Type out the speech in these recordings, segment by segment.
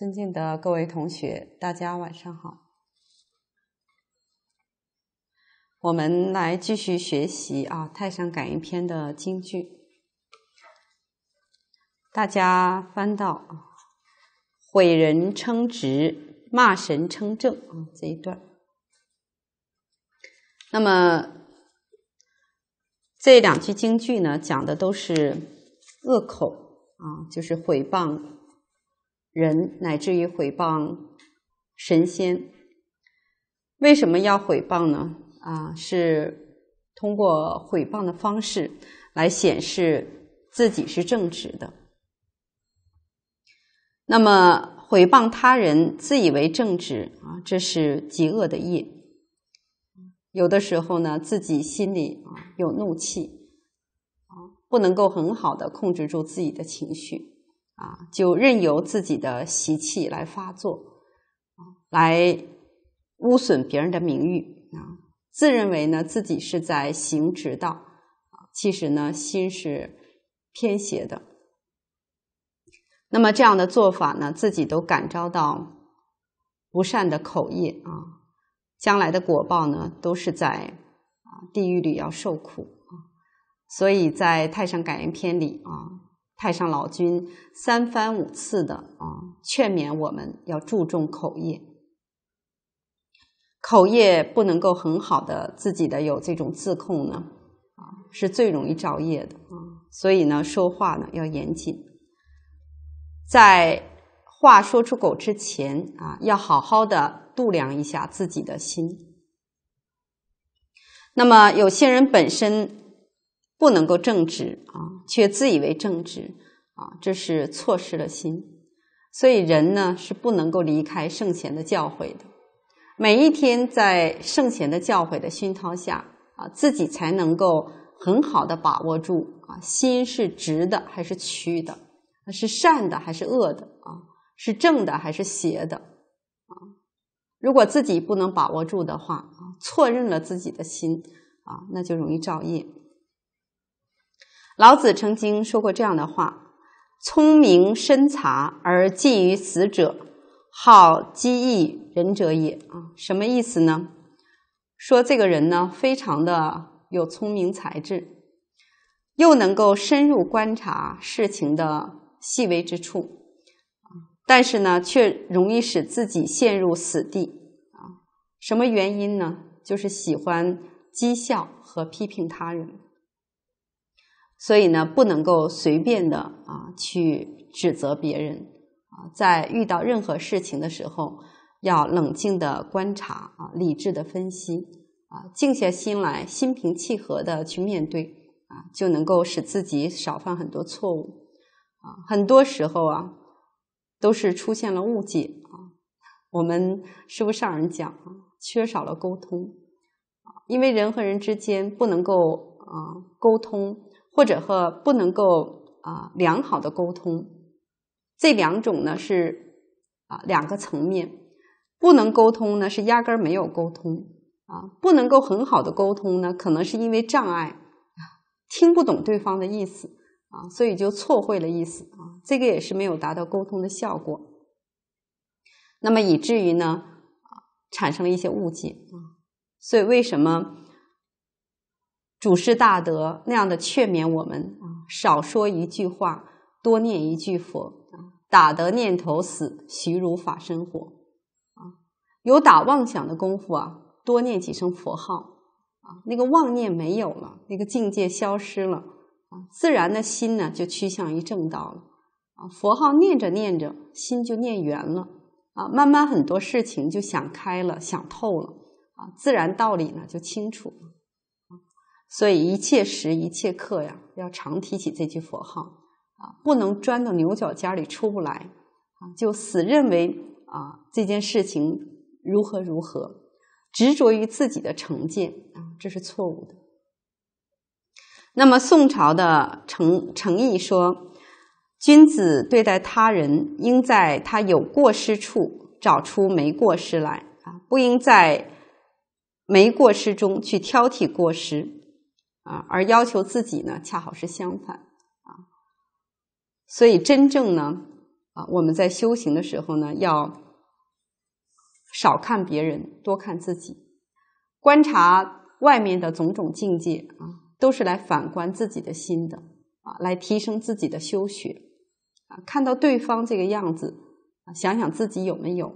尊敬的各位同学，大家晚上好。我们来继续学习啊《太上感应篇》的京剧。大家翻到毁人称直，骂神称正啊这一段。那么这两句京剧呢，讲的都是恶口啊，就是毁谤。人乃至于毁谤神仙，为什么要毁谤呢？啊，是通过毁谤的方式来显示自己是正直的。那么毁谤他人，自以为正直啊，这是极恶的业。有的时候呢，自己心里啊有怒气，啊，不能够很好的控制住自己的情绪。啊，就任由自己的习气来发作，啊，来污损别人的名誉啊，自认为呢自己是在行直道，啊，其实呢心是偏邪的。那么这样的做法呢，自己都感召到不善的口业啊，将来的果报呢都是在啊地狱里要受苦啊。所以在《太上感应篇》里啊。太上老君三番五次的啊，劝勉我们要注重口业，口业不能够很好的自己的有这种自控呢，啊，是最容易造业的啊。所以呢，说话呢要严谨，在话说出口之前啊，要好好的度量一下自己的心。那么有些人本身。不能够正直啊，却自以为正直啊，这是错失了心。所以人呢是不能够离开圣贤的教诲的。每一天在圣贤的教诲的熏陶下啊，自己才能够很好的把握住啊，心是直的还是曲的，是善的还是恶的啊，是正的还是邪的啊。如果自己不能把握住的话啊，错认了自己的心啊，那就容易造业。老子曾经说过这样的话：“聪明深察而近于死者，好激义仁者也。”啊，什么意思呢？说这个人呢，非常的有聪明才智，又能够深入观察事情的细微之处，但是呢，却容易使自己陷入死地。啊，什么原因呢？就是喜欢讥笑和批评他人。所以呢，不能够随便的啊去指责别人啊，在遇到任何事情的时候，要冷静的观察啊，理智的分析啊，静下心来，心平气和的去面对啊，就能够使自己少犯很多错误啊。很多时候啊，都是出现了误解啊。我们师傅上人讲啊，缺少了沟通啊，因为人和人之间不能够啊沟通。或者和不能够啊良好的沟通，这两种呢是啊两个层面，不能沟通呢是压根儿没有沟通啊，不能够很好的沟通呢，可能是因为障碍，听不懂对方的意思啊，所以就错会了意思啊，这个也是没有达到沟通的效果，那么以至于呢啊产生了一些误解啊，所以为什么？主事大德那样的劝勉我们啊，少说一句话，多念一句佛啊，打得念头死，徐如法身活，啊，有打妄想的功夫啊，多念几声佛号啊，那个妄念没有了，那个境界消失了啊，自然的心呢就趋向于正道了啊，佛号念着念着，心就念圆了啊，慢慢很多事情就想开了，想透了啊，自然道理呢就清楚。所以一切时一切刻呀，要常提起这句佛号啊，不能钻到牛角尖里出不来啊，就死认为啊这件事情如何如何，执着于自己的成见啊，这是错误的。那么宋朝的程程颐说，君子对待他人，应在他有过失处找出没过失来啊，不应在没过失中去挑剔过失。啊，而要求自己呢，恰好是相反啊。所以，真正呢，啊，我们在修行的时候呢，要少看别人，多看自己，观察外面的种种境界啊，都是来反观自己的心的啊，来提升自己的修学啊。看到对方这个样子啊，想想自己有没有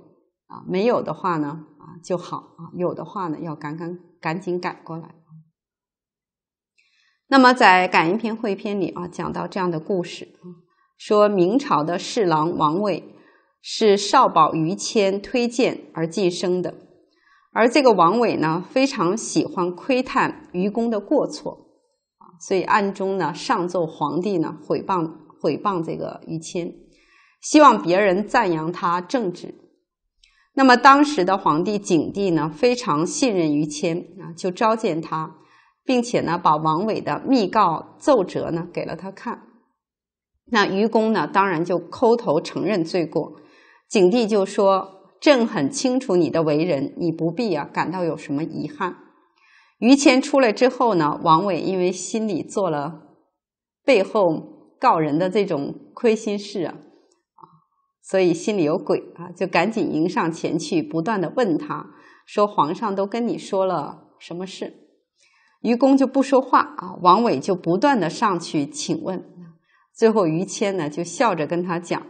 啊，没有的话呢，啊，就好啊；有的话呢，要赶赶，赶紧改过来。那么，在《感应篇汇篇里啊，讲到这样的故事说明朝的侍郎王伟是少保于谦推荐而晋升的，而这个王伟呢，非常喜欢窥探愚公的过错啊，所以暗中呢，上奏皇帝呢，毁谤毁谤这个于谦，希望别人赞扬他正直。那么，当时的皇帝景帝呢，非常信任于谦啊，就召见他。并且呢，把王伟的密告奏折呢给了他看。那愚公呢，当然就叩头承认罪过。景帝就说：“朕很清楚你的为人，你不必啊感到有什么遗憾。”于谦出来之后呢，王伟因为心里做了背后告人的这种亏心事啊，啊，所以心里有鬼啊，就赶紧迎上前去，不断的问他说：“皇上都跟你说了什么事？”愚公就不说话啊，王伟就不断的上去请问，最后于谦呢就笑着跟他讲：“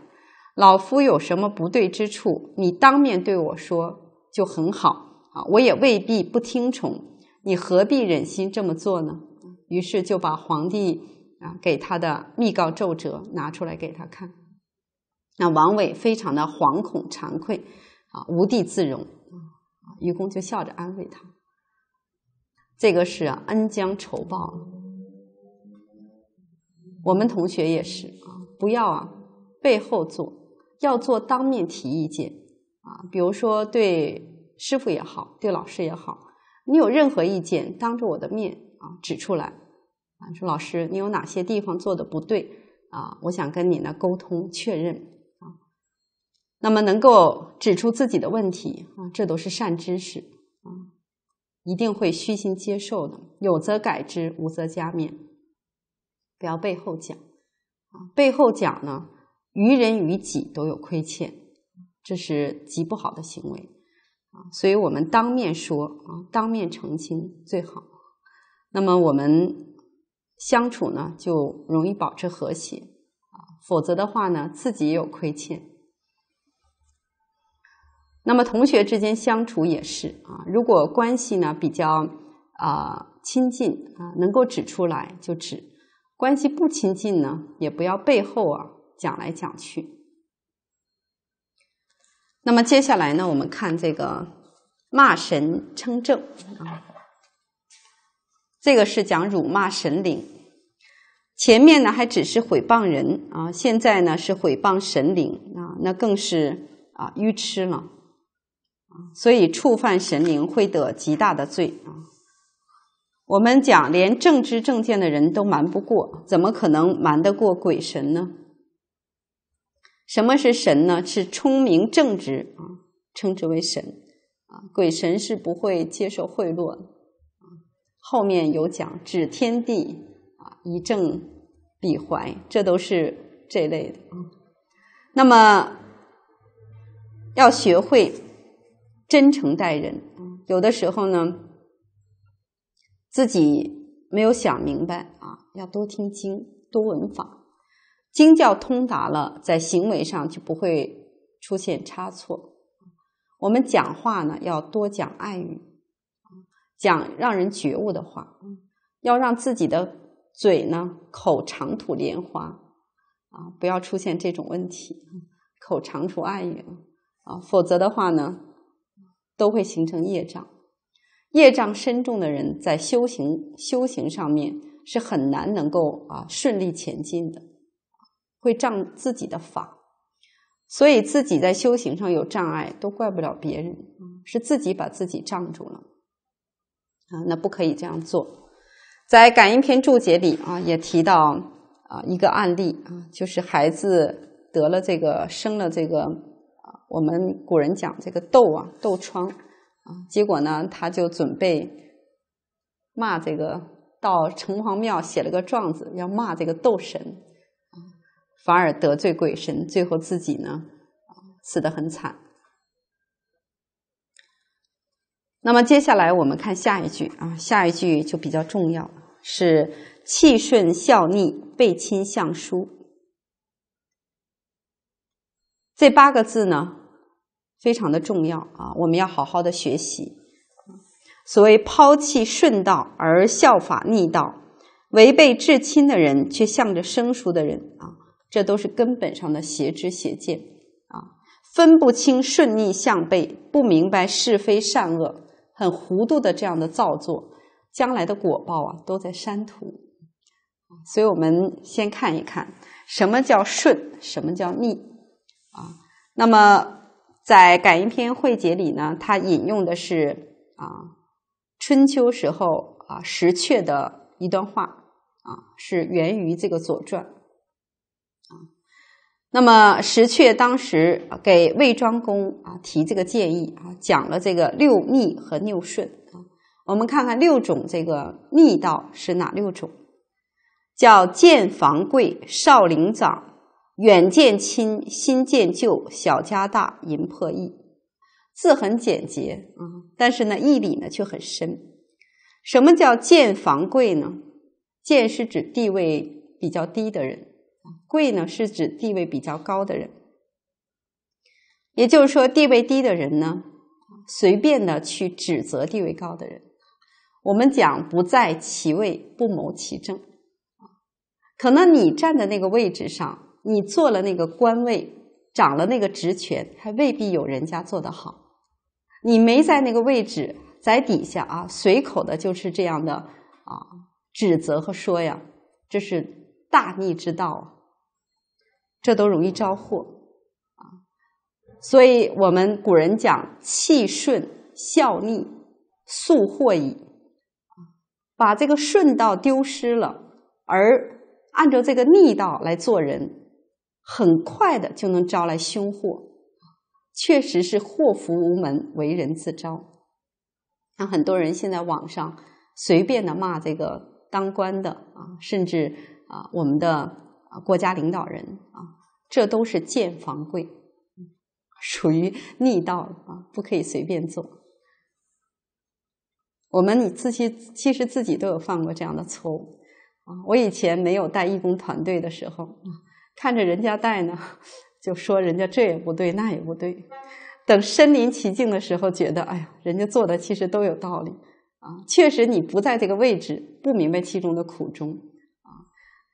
老夫有什么不对之处，你当面对我说就很好啊，我也未必不听从，你何必忍心这么做呢？”于是就把皇帝啊给他的密告奏折拿出来给他看，那王伟非常的惶恐惭愧啊，无地自容愚公就笑着安慰他。这个是恩将仇报。我们同学也是啊，不要啊背后做，要做当面提意见啊。比如说对师傅也好，对老师也好，你有任何意见，当着我的面啊指出来啊，说老师你有哪些地方做的不对啊，我想跟你呢沟通确认啊。那么能够指出自己的问题啊，这都是善知识啊。一定会虚心接受的，有则改之，无则加勉。不要背后讲啊，背后讲呢，于人于己都有亏欠，这是极不好的行为啊。所以我们当面说啊，当面澄清最好。那么我们相处呢，就容易保持和谐啊。否则的话呢，自己也有亏欠。那么同学之间相处也是啊，如果关系呢比较啊亲近啊，能够指出来就指；关系不亲近呢，也不要背后啊讲来讲去。那么接下来呢，我们看这个骂神称正啊，这个是讲辱骂神灵。前面呢还只是毁谤人啊，现在呢是毁谤神灵啊，那更是啊愚痴了。所以触犯神灵会得极大的罪啊！我们讲连正知正见的人都瞒不过，怎么可能瞒得过鬼神呢？什么是神呢？是聪明正直啊，称之为神啊。鬼神是不会接受贿赂的。后面有讲指天地啊，以正比怀，这都是这类的啊。那么要学会。真诚待人，有的时候呢，自己没有想明白啊，要多听经，多闻法，经教通达了，在行为上就不会出现差错。我们讲话呢，要多讲爱语，讲让人觉悟的话，要让自己的嘴呢口长吐莲花啊，不要出现这种问题，口长出爱语啊，否则的话呢。都会形成业障，业障深重的人在修行修行上面是很难能够啊顺利前进的，会障自己的法，所以自己在修行上有障碍，都怪不了别人是自己把自己障住了啊，那不可以这样做。在《感应篇注解》里啊，也提到啊一个案例啊，就是孩子得了这个生了这个。我们古人讲这个痘啊，痘疮啊，结果呢，他就准备骂这个，到城隍庙写了个状子，要骂这个斗神，反而得罪鬼神，最后自己呢，死得很惨。那么接下来我们看下一句啊，下一句就比较重要，是气顺孝逆背亲相疏，这八个字呢。非常的重要啊！我们要好好的学习。所谓抛弃顺道而效法逆道，违背至亲的人却向着生疏的人啊，这都是根本上的邪知邪见啊！分不清顺逆向背，不明白是非善恶，很糊涂的这样的造作，将来的果报啊，都在山土。所以，我们先看一看什么叫顺，什么叫逆啊？那么。在《感应篇汇解》里呢，他引用的是啊春秋时候啊石阙的一段话啊，是源于这个《左传》啊。那么石阙当时给魏庄公啊提这个建议啊，讲了这个六逆和六顺啊。我们看看六种这个逆道是哪六种，叫建房贵少林长。远见亲心见旧小家大银破亿，字很简洁啊，但是呢，意理呢却很深。什么叫见房贵呢？见是指地位比较低的人，贵呢是指地位比较高的人。也就是说，地位低的人呢，随便的去指责地位高的人。我们讲不在其位不谋其政，可能你站在那个位置上。你做了那个官位，掌了那个职权，还未必有人家做得好。你没在那个位置，在底下啊，随口的就是这样的啊指责和说呀，这是大逆之道，这都容易招祸啊。所以我们古人讲“气顺孝逆，速祸矣”，把这个顺道丢失了，而按照这个逆道来做人。很快的就能招来凶祸，确实是祸福无门，为人自招。像很多人现在网上随便的骂这个当官的啊，甚至啊我们的啊国家领导人啊，这都是见房贵，属于逆道啊，不可以随便做。我们你自己其实自己都有犯过这样的错误啊。我以前没有带义工团队的时候。看着人家带呢，就说人家这也不对，那也不对。等身临其境的时候，觉得哎呀，人家做的其实都有道理啊。确实，你不在这个位置，不明白其中的苦衷啊。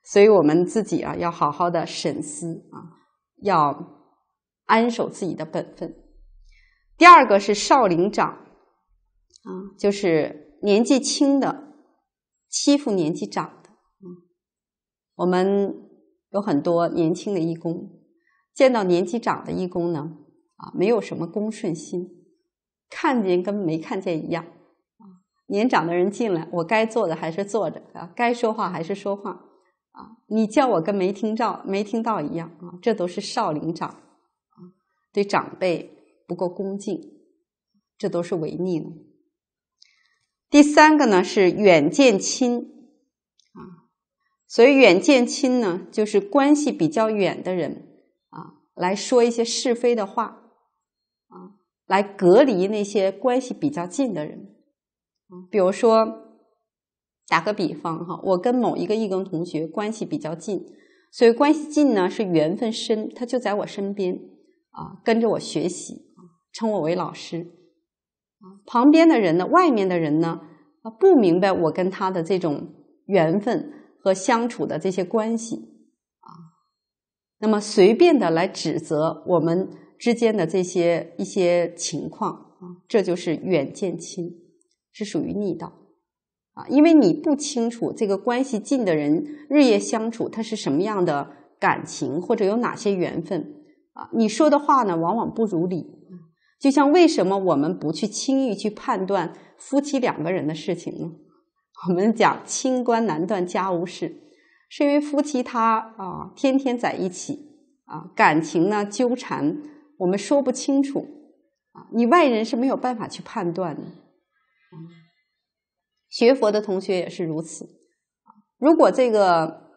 所以，我们自己啊，要好好的审思啊，要安守自己的本分。第二个是少龄长啊，就是年纪轻的欺负年纪长的。我们。有很多年轻的义工，见到年纪长的义工呢，啊，没有什么恭顺心，看见跟没看见一样。啊，年长的人进来，我该坐着还是坐着啊，该说话还是说话。啊，你叫我跟没听到、没听到一样啊，这都是少林长啊，对长辈不够恭敬，这都是违逆了。第三个呢是远见亲。所以远见亲呢，就是关系比较远的人啊，来说一些是非的话啊，来隔离那些关系比较近的人比如说，打个比方哈，我跟某一个义工同学关系比较近，所以关系近呢是缘分深，他就在我身边啊，跟着我学习啊，称我为老师啊。旁边的人呢，外面的人呢不明白我跟他的这种缘分。和相处的这些关系，啊，那么随便的来指责我们之间的这些一些情况啊，这就是远见亲，是属于逆道，啊，因为你不清楚这个关系近的人日夜相处，他是什么样的感情或者有哪些缘分啊，你说的话呢，往往不如理。就像为什么我们不去轻易去判断夫妻两个人的事情呢？我们讲清官难断家务事，是因为夫妻他啊天天在一起啊感情呢纠缠，我们说不清楚啊，你外人是没有办法去判断的。学佛的同学也是如此。如果这个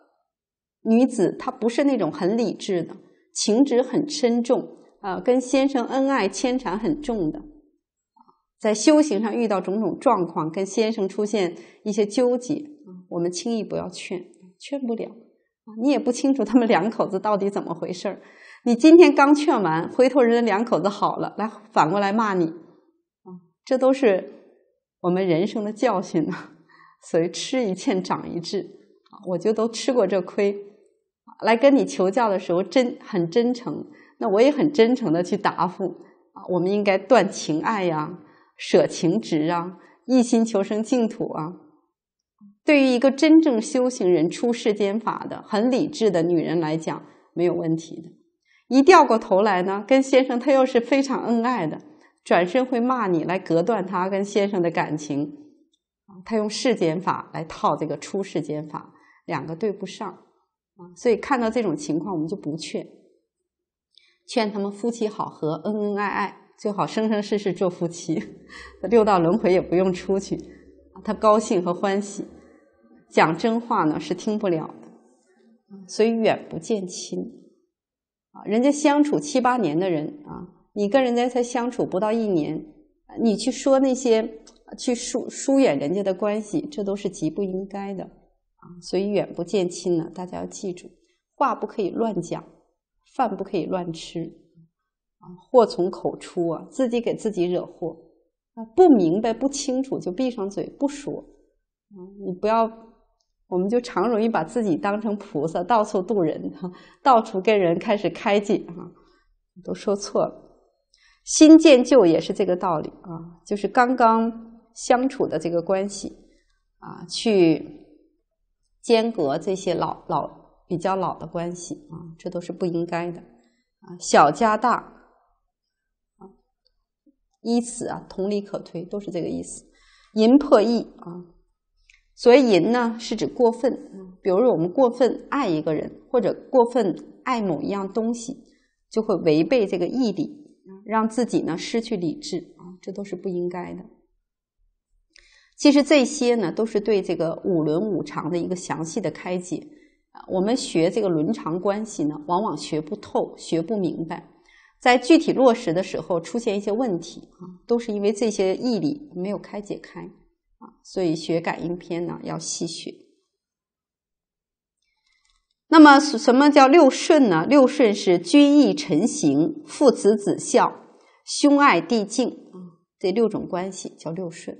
女子她不是那种很理智的，情执很深重啊，跟先生恩爱牵缠很重的。在修行上遇到种种状况，跟先生出现一些纠结啊，我们轻易不要劝，劝不了啊，你也不清楚他们两口子到底怎么回事儿。你今天刚劝完，回头人家两口子好了，来反过来骂你啊，这都是我们人生的教训啊。所谓吃一堑长一智啊，我就都吃过这亏。来跟你求教的时候真很真诚，那我也很真诚的去答复啊，我们应该断情爱呀。舍情执啊，一心求生净土啊。对于一个真正修行人出世间法的、很理智的女人来讲，没有问题的。一掉过头来呢，跟先生他又是非常恩爱的，转身会骂你来隔断他跟先生的感情他用世间法来套这个出世间法，两个对不上啊。所以看到这种情况，我们就不劝，劝他们夫妻好合，恩恩爱爱。最好生生世世做夫妻，六道轮回也不用出去。他高兴和欢喜，讲真话呢是听不了的，所以远不见亲。啊，人家相处七八年的人啊，你跟人家才相处不到一年，你去说那些，去疏疏远人家的关系，这都是极不应该的。啊，所以远不见亲呢，大家要记住，话不可以乱讲，饭不可以乱吃。祸从口出啊，自己给自己惹祸。啊，不明白不清楚就闭上嘴不说。啊，你不要，我们就常容易把自己当成菩萨，到处渡人哈，到处跟人开始开解哈，都说错了。新见旧也是这个道理啊，就是刚刚相处的这个关系啊，去间隔这些老老比较老的关系啊，这都是不应该的啊，小加大。依此啊，同理可推，都是这个意思。淫破义啊，所以淫呢是指过分。比如我们过分爱一个人，或者过分爱某一样东西，就会违背这个义理让自己呢失去理智啊，这都是不应该的。其实这些呢，都是对这个五伦五常的一个详细的开解啊。我们学这个伦常关系呢，往往学不透，学不明白。在具体落实的时候出现一些问题啊，都是因为这些义理没有开解开啊，所以学感应篇呢要细学。那么什么叫六顺呢？六顺是君义臣行、父慈子孝、兄爱弟敬啊，这六种关系叫六顺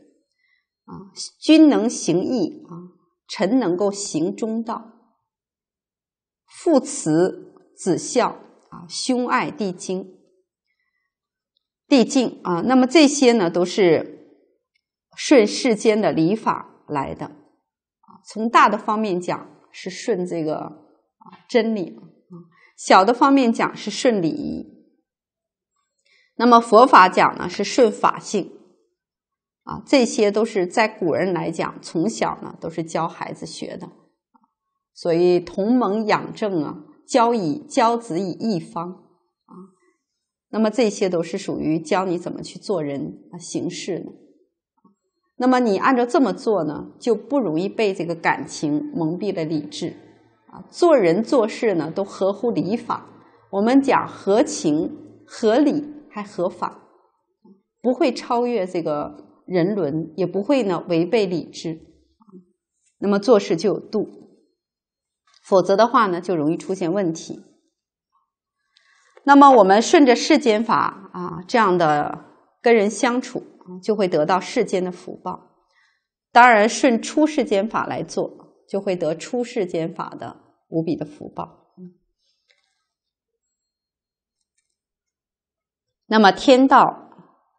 啊。君能行义啊，臣能够行忠道，父慈子孝。兄爱弟敬，弟敬啊。那么这些呢，都是顺世间的礼法来的啊。从大的方面讲，是顺这个啊真理啊；小的方面讲，是顺礼仪。那么佛法讲呢，是顺法性啊。这些都是在古人来讲，从小呢都是教孩子学的，所以同盟养正啊。教以教子以义方啊，那么这些都是属于教你怎么去做人啊、行事呢。那么你按照这么做呢，就不容易被这个感情蒙蔽了理智啊。做人做事呢，都合乎礼法。我们讲合情、合理还合法，不会超越这个人伦，也不会呢违背理智。那么做事就有度。否则的话呢，就容易出现问题。那么，我们顺着世间法啊，这样的跟人相处，就会得到世间的福报。当然，顺出世间法来做，就会得出世间法的无比的福报。那么，天道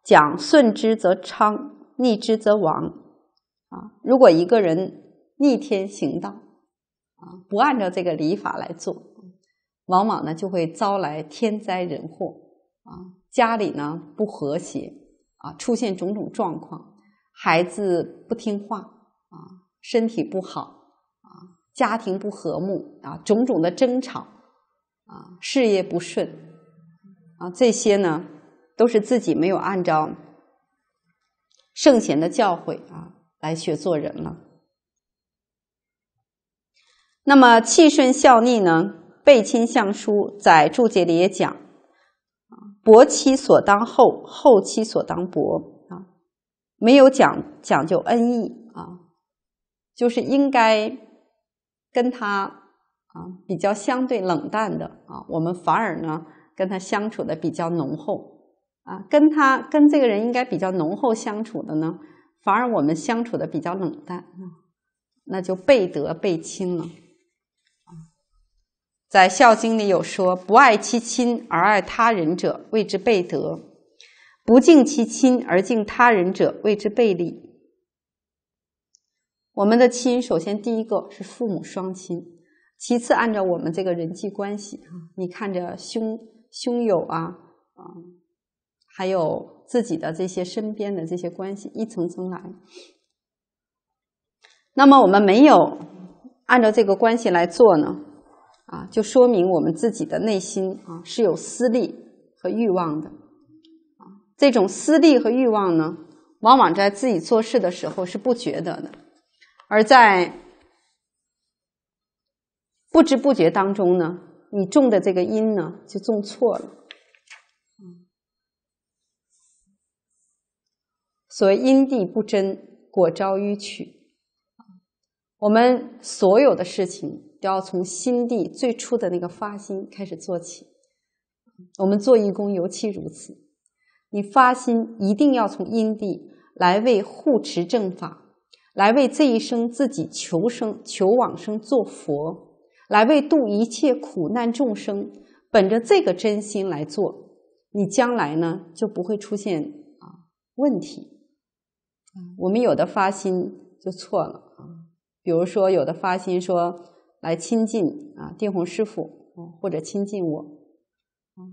讲顺之则昌，逆之则亡啊。如果一个人逆天行道。不按照这个礼法来做，往往呢就会招来天灾人祸啊，家里呢不和谐啊，出现种种状况，孩子不听话啊，身体不好啊，家庭不和睦啊，种种的争吵啊，事业不顺啊，这些呢都是自己没有按照圣贤的教诲啊来学做人了。那么气顺孝逆呢？背亲相疏，在注解里也讲：薄妻所当厚，厚妻所当薄啊。没有讲讲究恩义啊，就是应该跟他啊比较相对冷淡的啊，我们反而呢跟他相处的比较浓厚啊。跟他跟这个人应该比较浓厚相处的呢，反而我们相处的比较冷淡啊，那就背德背亲了。在《孝经》里有说：“不爱其亲而爱他人者，谓之悖德；不敬其亲而敬他人者，谓之悖礼。”我们的亲，首先第一个是父母双亲，其次按照我们这个人际关系啊，你看着兄兄友啊啊，还有自己的这些身边的这些关系，一层层来。那么我们没有按照这个关系来做呢？啊，就说明我们自己的内心啊是有私利和欲望的，啊，这种私利和欲望呢，往往在自己做事的时候是不觉得的，而在不知不觉当中呢，你种的这个因呢，就种错了。所谓因地不真，果招于曲。我们所有的事情。就要从心地最初的那个发心开始做起。我们做义工尤其如此，你发心一定要从因地来为护持正法，来为这一生自己求生、求往生做佛，来为度一切苦难众生，本着这个真心来做，你将来呢就不会出现啊问题。我们有的发心就错了啊，比如说有的发心说。来亲近啊，定弘师傅，或者亲近我，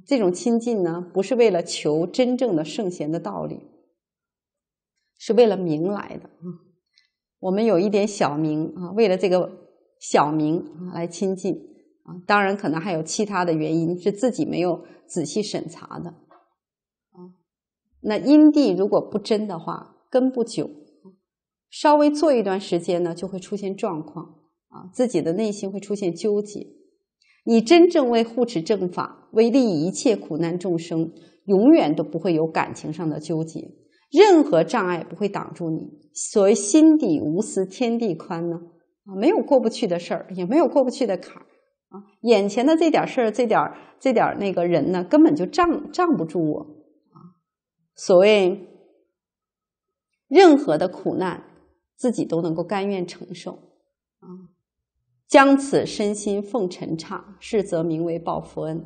这种亲近呢，不是为了求真正的圣贤的道理，是为了名来的啊。我们有一点小名啊，为了这个小名来亲近啊，当然可能还有其他的原因，是自己没有仔细审查的啊。那因地如果不真的话，根不久，稍微做一段时间呢，就会出现状况。啊，自己的内心会出现纠结。你真正为护持正法，为利益一切苦难众生，永远都不会有感情上的纠结。任何障碍不会挡住你。所谓“心底无私天地宽”呢，啊，没有过不去的事儿，也没有过不去的坎儿。啊，眼前的这点事儿、这点、这点那个人呢，根本就障障不住我。啊，所谓任何的苦难，自己都能够甘愿承受。啊。将此身心奉陈刹，是则名为报佛恩。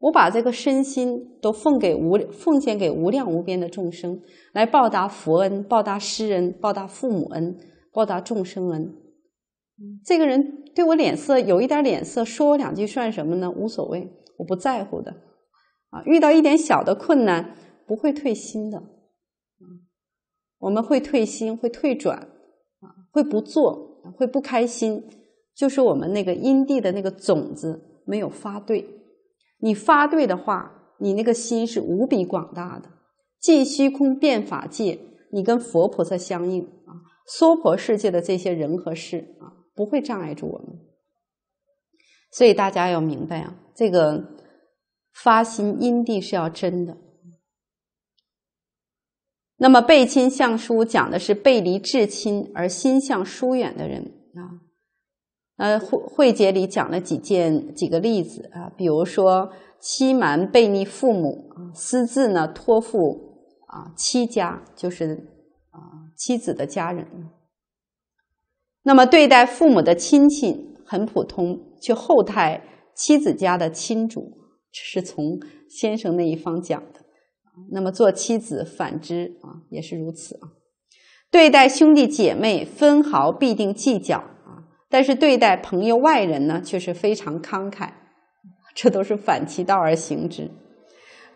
我把这个身心都奉给无奉献给无量无边的众生，来报答佛恩，报答师恩，报答父母恩，报答众生恩。这个人对我脸色有一点脸色，说我两句算什么呢？无所谓，我不在乎的。啊，遇到一点小的困难，不会退心的。我们会退心，会退转，啊，会不做，会不开心。就是我们那个因地的那个种子没有发对，你发对的话，你那个心是无比广大的，即虚空变法界，你跟佛菩萨相应啊，娑婆世界的这些人和事啊，不会障碍住我们。所以大家要明白啊，这个发心因地是要真的。那么背亲相疏讲的是背离至亲而心向疏远的人啊。呃，会会姐里讲了几件几个例子啊，比如说欺瞒背逆父母啊，私自呢托付啊妻家，就是啊妻子的家人。那么对待父母的亲戚很普通，却厚待妻子家的亲主，这是从先生那一方讲的。那么做妻子反之啊也是如此啊。对待兄弟姐妹分毫必定计较。但是对待朋友外人呢，却是非常慷慨，这都是反其道而行之。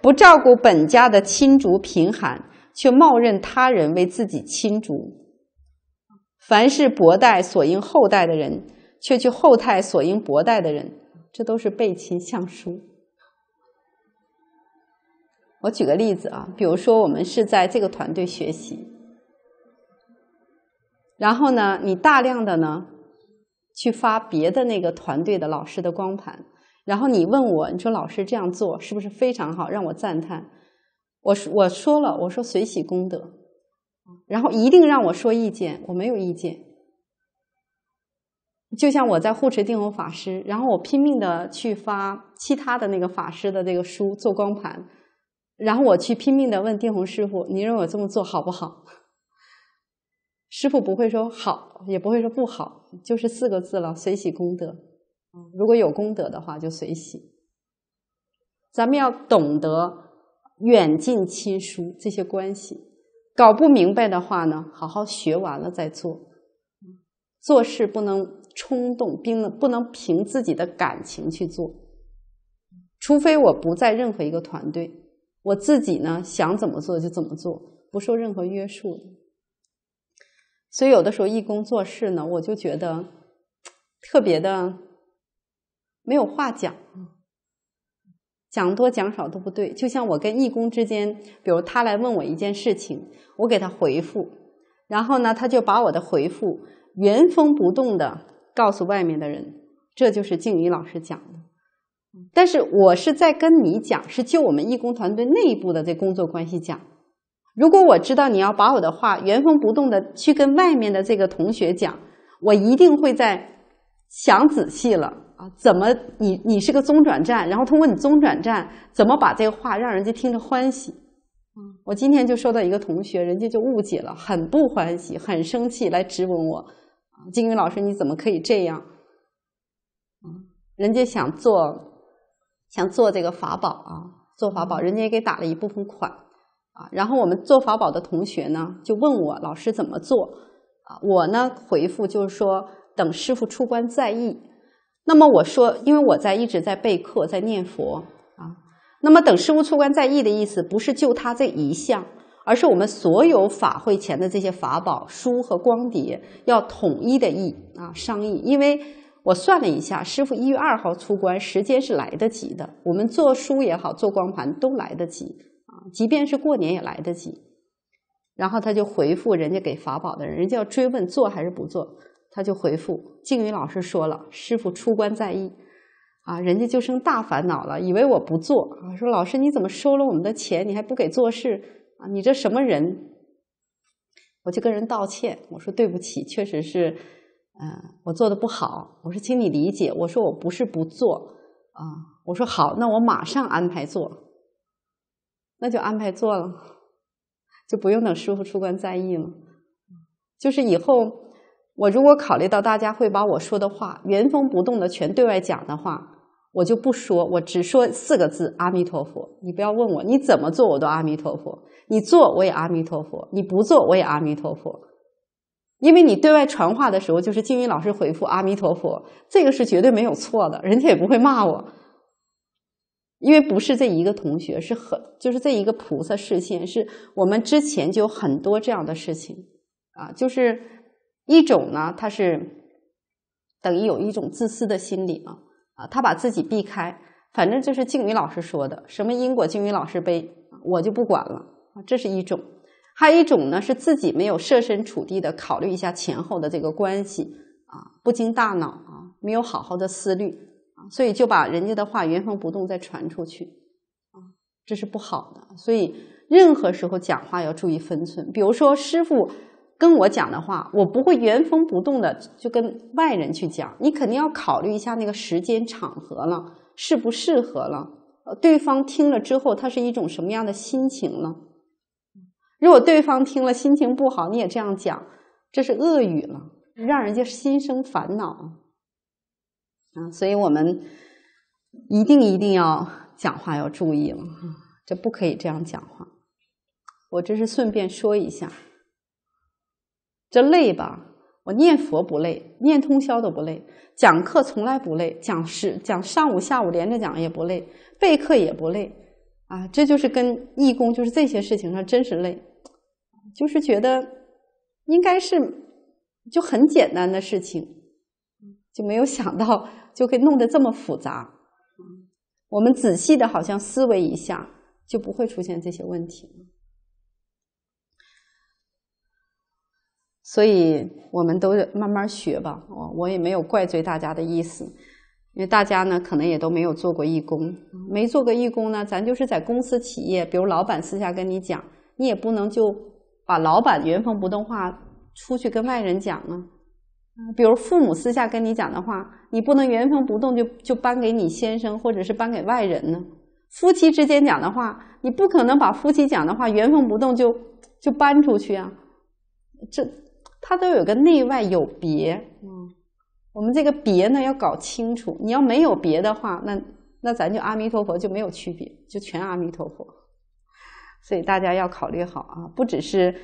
不照顾本家的亲族贫寒，却冒认他人为自己亲族；凡是薄待所应厚待的人，却去厚待所应薄待的人，这都是背亲相疏。我举个例子啊，比如说我们是在这个团队学习，然后呢，你大量的呢。去发别的那个团队的老师的光盘，然后你问我，你说老师这样做是不是非常好，让我赞叹？我我说了，我说随喜功德，然后一定让我说意见，我没有意见。就像我在护持定弘法师，然后我拼命的去发其他的那个法师的那个书做光盘，然后我去拼命的问定弘师傅，你认为我这么做好不好？师傅不会说好，也不会说不好，就是四个字了：随喜功德。如果有功德的话，就随喜。咱们要懂得远近亲疏这些关系，搞不明白的话呢，好好学完了再做。做事不能冲动，并不能凭自己的感情去做。除非我不在任何一个团队，我自己呢想怎么做就怎么做，不受任何约束的。所以，有的时候义工做事呢，我就觉得特别的没有话讲，讲多讲少都不对。就像我跟义工之间，比如他来问我一件事情，我给他回复，然后呢，他就把我的回复原封不动的告诉外面的人，这就是静宇老师讲的。但是我是在跟你讲，是就我们义工团队内部的这工作关系讲。如果我知道你要把我的话原封不动的去跟外面的这个同学讲，我一定会在想仔细了啊！怎么你你是个中转站？然后通过你中转站，怎么把这个话让人家听着欢喜？我今天就收到一个同学，人家就误解了，很不欢喜，很生气来质问我，金宇老师你怎么可以这样？啊！人家想做想做这个法宝啊，做法宝，人家也给打了一部分款。啊，然后我们做法宝的同学呢，就问我老师怎么做啊？我呢回复就是说，等师傅出关再议。那么我说，因为我在一直在备课，在念佛啊。那么等师傅出关再议的意思，不是就他这一项，而是我们所有法会前的这些法宝书和光碟要统一的议啊，商议，因为我算了一下，师傅一月二号出关，时间是来得及的。我们做书也好，做光盘都来得及。即便是过年也来得及，然后他就回复人家给法宝的人，人家要追问做还是不做，他就回复静宇老师说了，师傅出关在意，啊，人家就生大烦恼了，以为我不做啊，说老师你怎么收了我们的钱，你还不给做事啊，你这什么人？我就跟人道歉，我说对不起，确实是，嗯，我做的不好，我说请你理解，我说我不是不做啊，我说好，那我马上安排做。那就安排做了，就不用等师傅出关再议了。就是以后，我如果考虑到大家会把我说的话原封不动的全对外讲的话，我就不说，我只说四个字：阿弥陀佛。你不要问我你怎么做，我都阿弥陀佛；你做我也阿弥陀佛；你不做我也阿弥陀佛。因为你对外传话的时候，就是静音老师回复阿弥陀佛，这个是绝对没有错的，人家也不会骂我。因为不是这一个同学，是很就是这一个菩萨视线，是我们之前就有很多这样的事情，啊，就是一种呢，他是等于有一种自私的心理嘛，啊，他把自己避开，反正就是静宇老师说的，什么因果，静宇老师背，我就不管了，这是一种，还有一种呢，是自己没有设身处地的考虑一下前后的这个关系，啊，不经大脑啊，没有好好的思虑。所以就把人家的话原封不动再传出去，啊，这是不好的。所以任何时候讲话要注意分寸。比如说师傅跟我讲的话，我不会原封不动的就跟外人去讲。你肯定要考虑一下那个时间场合了，适不适合了。呃，对方听了之后，他是一种什么样的心情呢？如果对方听了心情不好，你也这样讲，这是恶语了，让人家心生烦恼。嗯，所以我们一定一定要讲话要注意了，这不可以这样讲话。我这是顺便说一下，这累吧？我念佛不累，念通宵都不累；讲课从来不累，讲师讲上午下午连着讲也不累，备课也不累。啊，这就是跟义工，就是这些事情上真是累，就是觉得应该是就很简单的事情。就没有想到就会弄得这么复杂，我们仔细的好像思维一下就不会出现这些问题了。所以我们都慢慢学吧，我我也没有怪罪大家的意思，因为大家呢可能也都没有做过义工，没做过义工呢，咱就是在公司企业，比如老板私下跟你讲，你也不能就把老板原封不动话出去跟外人讲啊。比如父母私下跟你讲的话，你不能原封不动就就搬给你先生，或者是搬给外人呢。夫妻之间讲的话，你不可能把夫妻讲的话原封不动就就搬出去啊。这，他都有个内外有别。嗯，我们这个别呢要搞清楚。你要没有别的话，那那咱就阿弥陀佛就没有区别，就全阿弥陀佛。所以大家要考虑好啊，不只是。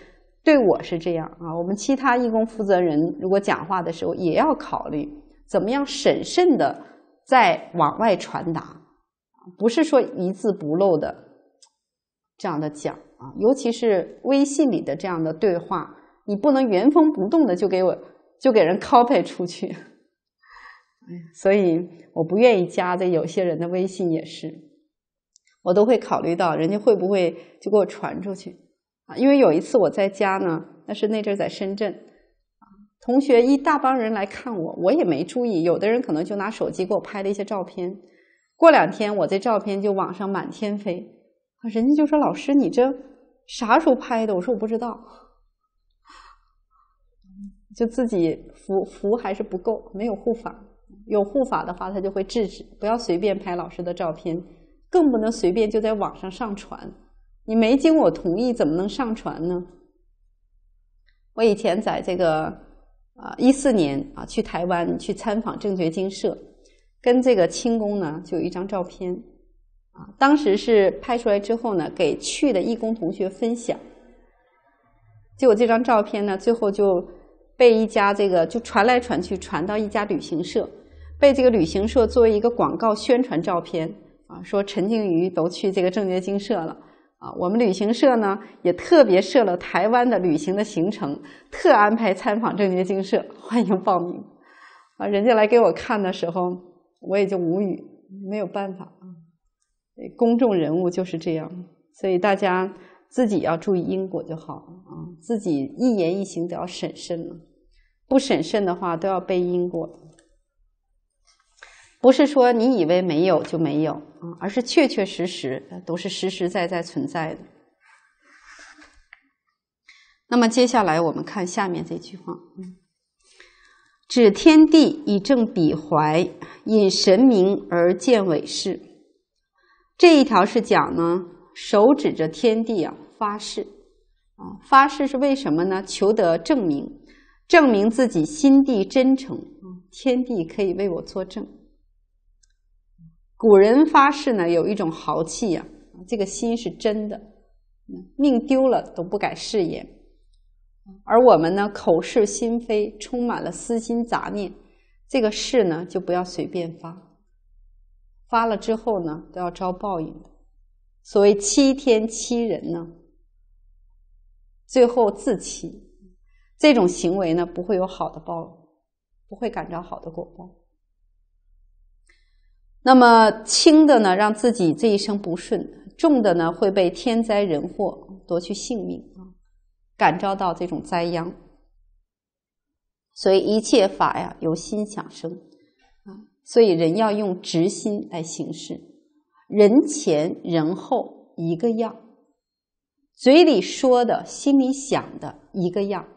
对我是这样啊，我们其他义工负责人如果讲话的时候，也要考虑怎么样审慎的再往外传达，不是说一字不漏的这样的讲啊，尤其是微信里的这样的对话，你不能原封不动的就给我就给人 copy 出去。呀，所以我不愿意加的有些人的微信也是，我都会考虑到人家会不会就给我传出去。啊，因为有一次我在家呢，那是那阵在深圳，同学一大帮人来看我，我也没注意，有的人可能就拿手机给我拍了一些照片。过两天，我这照片就网上满天飞，啊，人家就说老师你这啥时候拍的？我说我不知道，就自己扶福还是不够，没有护法，有护法的话他就会制止，不要随便拍老师的照片，更不能随便就在网上上传。你没经我同意，怎么能上传呢？我以前在这个啊，一四年啊，去台湾去参访正觉经社，跟这个清宫呢，就有一张照片啊。当时是拍出来之后呢，给去的义工同学分享。结果这张照片呢，最后就被一家这个就传来传去，传到一家旅行社，被这个旅行社作为一个广告宣传照片啊，说陈静瑜都去这个正觉经社了。啊，我们旅行社呢也特别设了台湾的旅行的行程，特安排参访正觉精舍，欢迎报名。啊，人家来给我看的时候，我也就无语，没有办法啊。公众人物就是这样，所以大家自己要注意因果就好了啊，自己一言一行都要审慎了，不审慎的话都要背因果。不是说你以为没有就没有啊，而是确确实实都是实实在在存在的。那么接下来我们看下面这句话，嗯，指天地以正彼怀，引神明而见伟事。这一条是讲呢，手指着天地啊发誓啊，发誓是为什么呢？求得证明，证明自己心地真诚天地可以为我作证。古人发誓呢，有一种豪气呀，这个心是真的，命丢了都不改誓言。而我们呢，口是心非，充满了私心杂念，这个誓呢，就不要随便发。发了之后呢，都要招报应的。所谓欺天欺人呢，最后自欺，这种行为呢，不会有好的报，不会感召好的果报。那么轻的呢，让自己这一生不顺；重的呢，会被天灾人祸夺去性命啊，感召到这种灾殃。所以一切法呀，由心想生啊。所以人要用直心来行事，人前人后一个样，嘴里说的、心里想的一个样，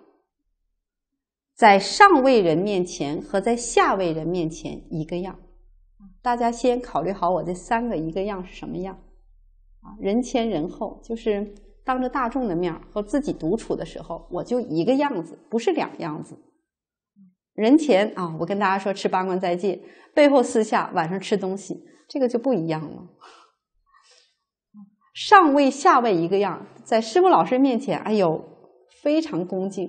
在上位人面前和在下位人面前一个样。大家先考虑好，我这三个一个样是什么样？啊，人前人后，就是当着大众的面儿和自己独处的时候，我就一个样子，不是两样子。人前啊，我跟大家说吃八关斋戒，背后私下晚上吃东西，这个就不一样了。上位下位一个样，在师傅老师面前，哎呦非常恭敬；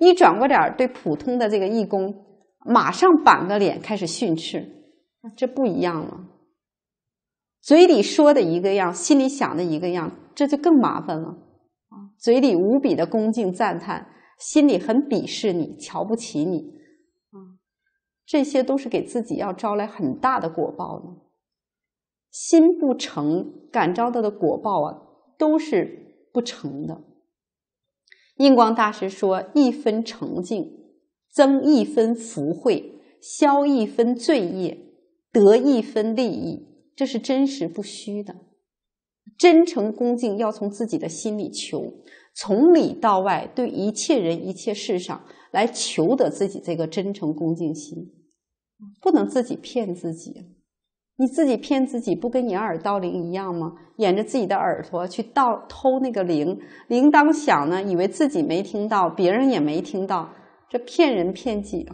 一转过脸，对普通的这个义工，马上板个脸开始训斥。这不一样了，嘴里说的一个样，心里想的一个样，这就更麻烦了啊！嘴里无比的恭敬赞叹，心里很鄙视你，瞧不起你啊！这些都是给自己要招来很大的果报的。心不诚，感召到的果报啊，都是不成的。印光大师说：“一分诚敬，增一分福慧，消一分罪业。”得一分利益，这是真实不虚的。真诚恭敬要从自己的心里求，从里到外对一切人一切事上来求得自己这个真诚恭敬心，不能自己骗自己。你自己骗自己，不跟掩耳盗铃一样吗？掩着自己的耳朵去盗偷那个铃，铃铛响呢，以为自己没听到，别人也没听到，这骗人骗己。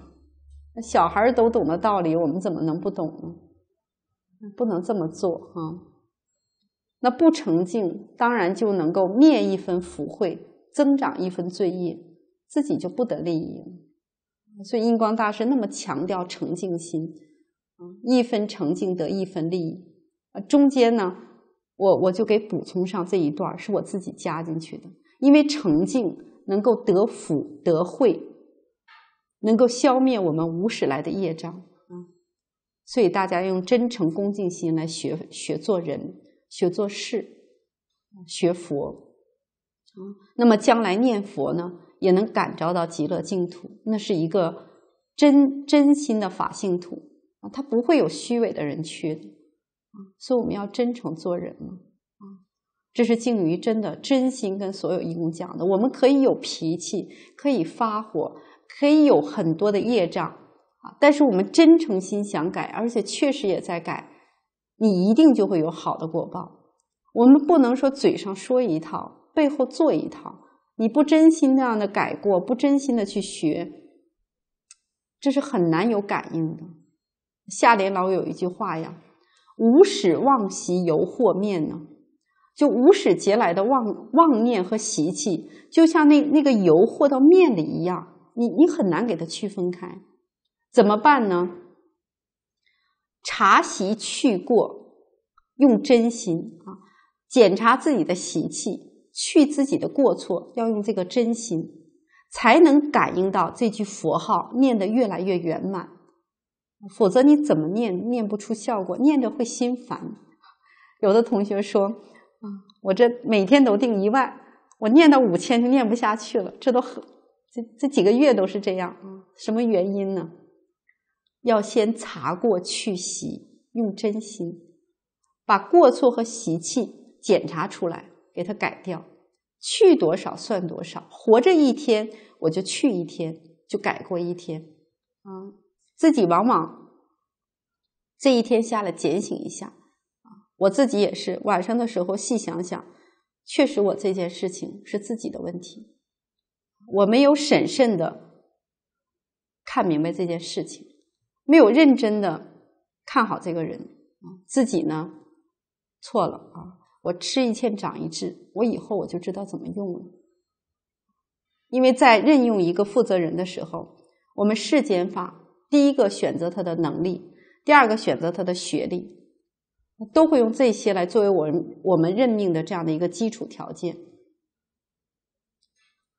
那小孩儿都懂的道理，我们怎么能不懂呢？不能这么做哈。那不诚敬，当然就能够灭一分福慧，增长一分罪业，自己就不得利益。了。所以印光大师那么强调诚敬心，啊，一分诚敬得一分利益。中间呢，我我就给补充上这一段是我自己加进去的，因为诚敬能够得福得慧。能够消灭我们无始来的业障啊，所以大家用真诚恭敬心来学学做人、学做事、学佛啊。那么将来念佛呢，也能感召到极乐净土。那是一个真真心的法性土啊，它不会有虚伪的人去的所以我们要真诚做人嘛啊。这是静瑜真的真心跟所有义工讲的。我们可以有脾气，可以发火。可以有很多的业障啊，但是我们真诚心想改，而且确实也在改，你一定就会有好的果报。我们不能说嘴上说一套，背后做一套。你不真心那样的改过，不真心的去学，这是很难有感应的。下联老有一句话呀：“无始妄习犹惑面呢，就无始劫来的妄妄念和习气，就像那那个油和到面里一样。”你你很难给它区分开，怎么办呢？查习去过，用真心啊，检查自己的习气，去自己的过错，要用这个真心，才能感应到这句佛号念得越来越圆满。否则你怎么念，念不出效果，念着会心烦。有的同学说啊，我这每天都定一万，我念到五千就念不下去了，这都很。这这几个月都是这样啊，什么原因呢？要先查过去习，用真心把过错和习气检查出来，给它改掉，去多少算多少。活着一天，我就去一天，就改过一天。啊，自己往往这一天下来，反省一下。啊，我自己也是晚上的时候细想想，确实我这件事情是自己的问题。我没有审慎的看明白这件事情，没有认真的看好这个人自己呢错了啊，我吃一堑长一智，我以后我就知道怎么用了。因为在任用一个负责人的时候，我们世间法第一个选择他的能力，第二个选择他的学历，都会用这些来作为我我们任命的这样的一个基础条件。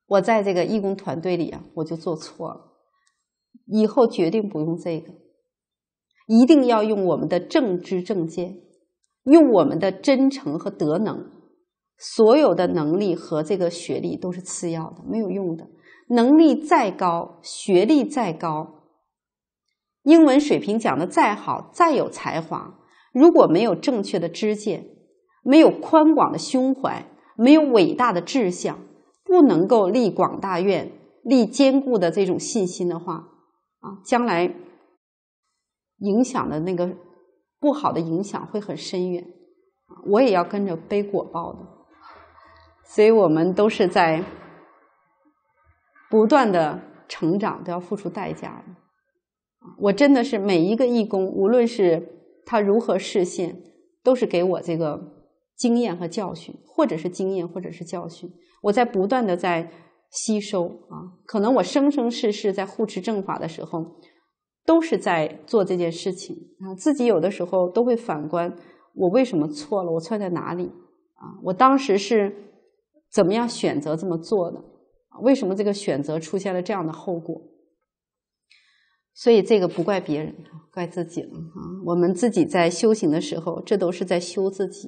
我在这个义工团队里啊，我就做错了。以后决定不用这个，一定要用我们的正知正见，用我们的真诚和德能。所有的能力和这个学历都是次要的，没有用的。能力再高，学历再高，英文水平讲的再好，再有才华，如果没有正确的知见，没有宽广的胸怀，没有伟大的志向。不能够立广大愿，立坚固的这种信心的话，啊，将来影响的那个不好的影响会很深远，我也要跟着背果报的。所以我们都是在不断的成长，都要付出代价的。我真的是每一个义工，无论是他如何示现，都是给我这个经验和教训，或者是经验，或者是教训。我在不断的在吸收啊，可能我生生世世在护持正法的时候，都是在做这件事情啊。自己有的时候都会反观，我为什么错了？我错在哪里？啊，我当时是怎么样选择这么做的？啊，为什么这个选择出现了这样的后果？所以这个不怪别人，怪自己了啊。我们自己在修行的时候，这都是在修自己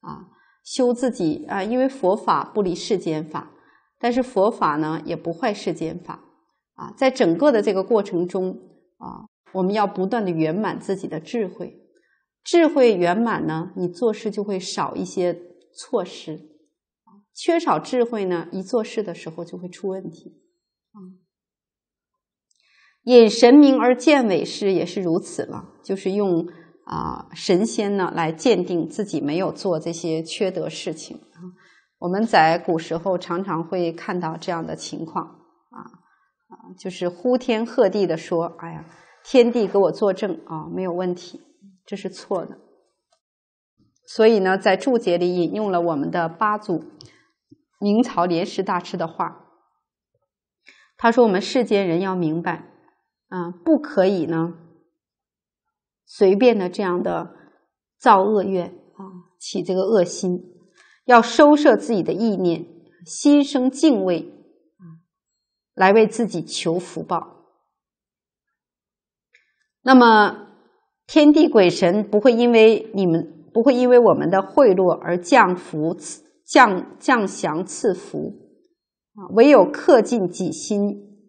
啊。修自己啊，因为佛法不离世间法，但是佛法呢也不坏世间法啊。在整个的这个过程中啊，我们要不断的圆满自己的智慧，智慧圆满呢，你做事就会少一些错失；缺少智慧呢，一做事的时候就会出问题啊。引神明而见伟事也是如此了，就是用。啊，神仙呢来鉴定自己没有做这些缺德事情啊！我们在古时候常常会看到这样的情况啊啊，就是呼天喝地的说：“哎呀，天地给我作证啊，没有问题，这是错的。”所以呢，在注解里引用了我们的八祖明朝莲师大师的话，他说：“我们世间人要明白啊，不可以呢。”随便的这样的造恶愿啊，起这个恶心，要收摄自己的意念，心生敬畏啊，来为自己求福报。那么，天地鬼神不会因为你们不会因为我们的贿赂而降福赐降降祥赐福啊，唯有克尽己心，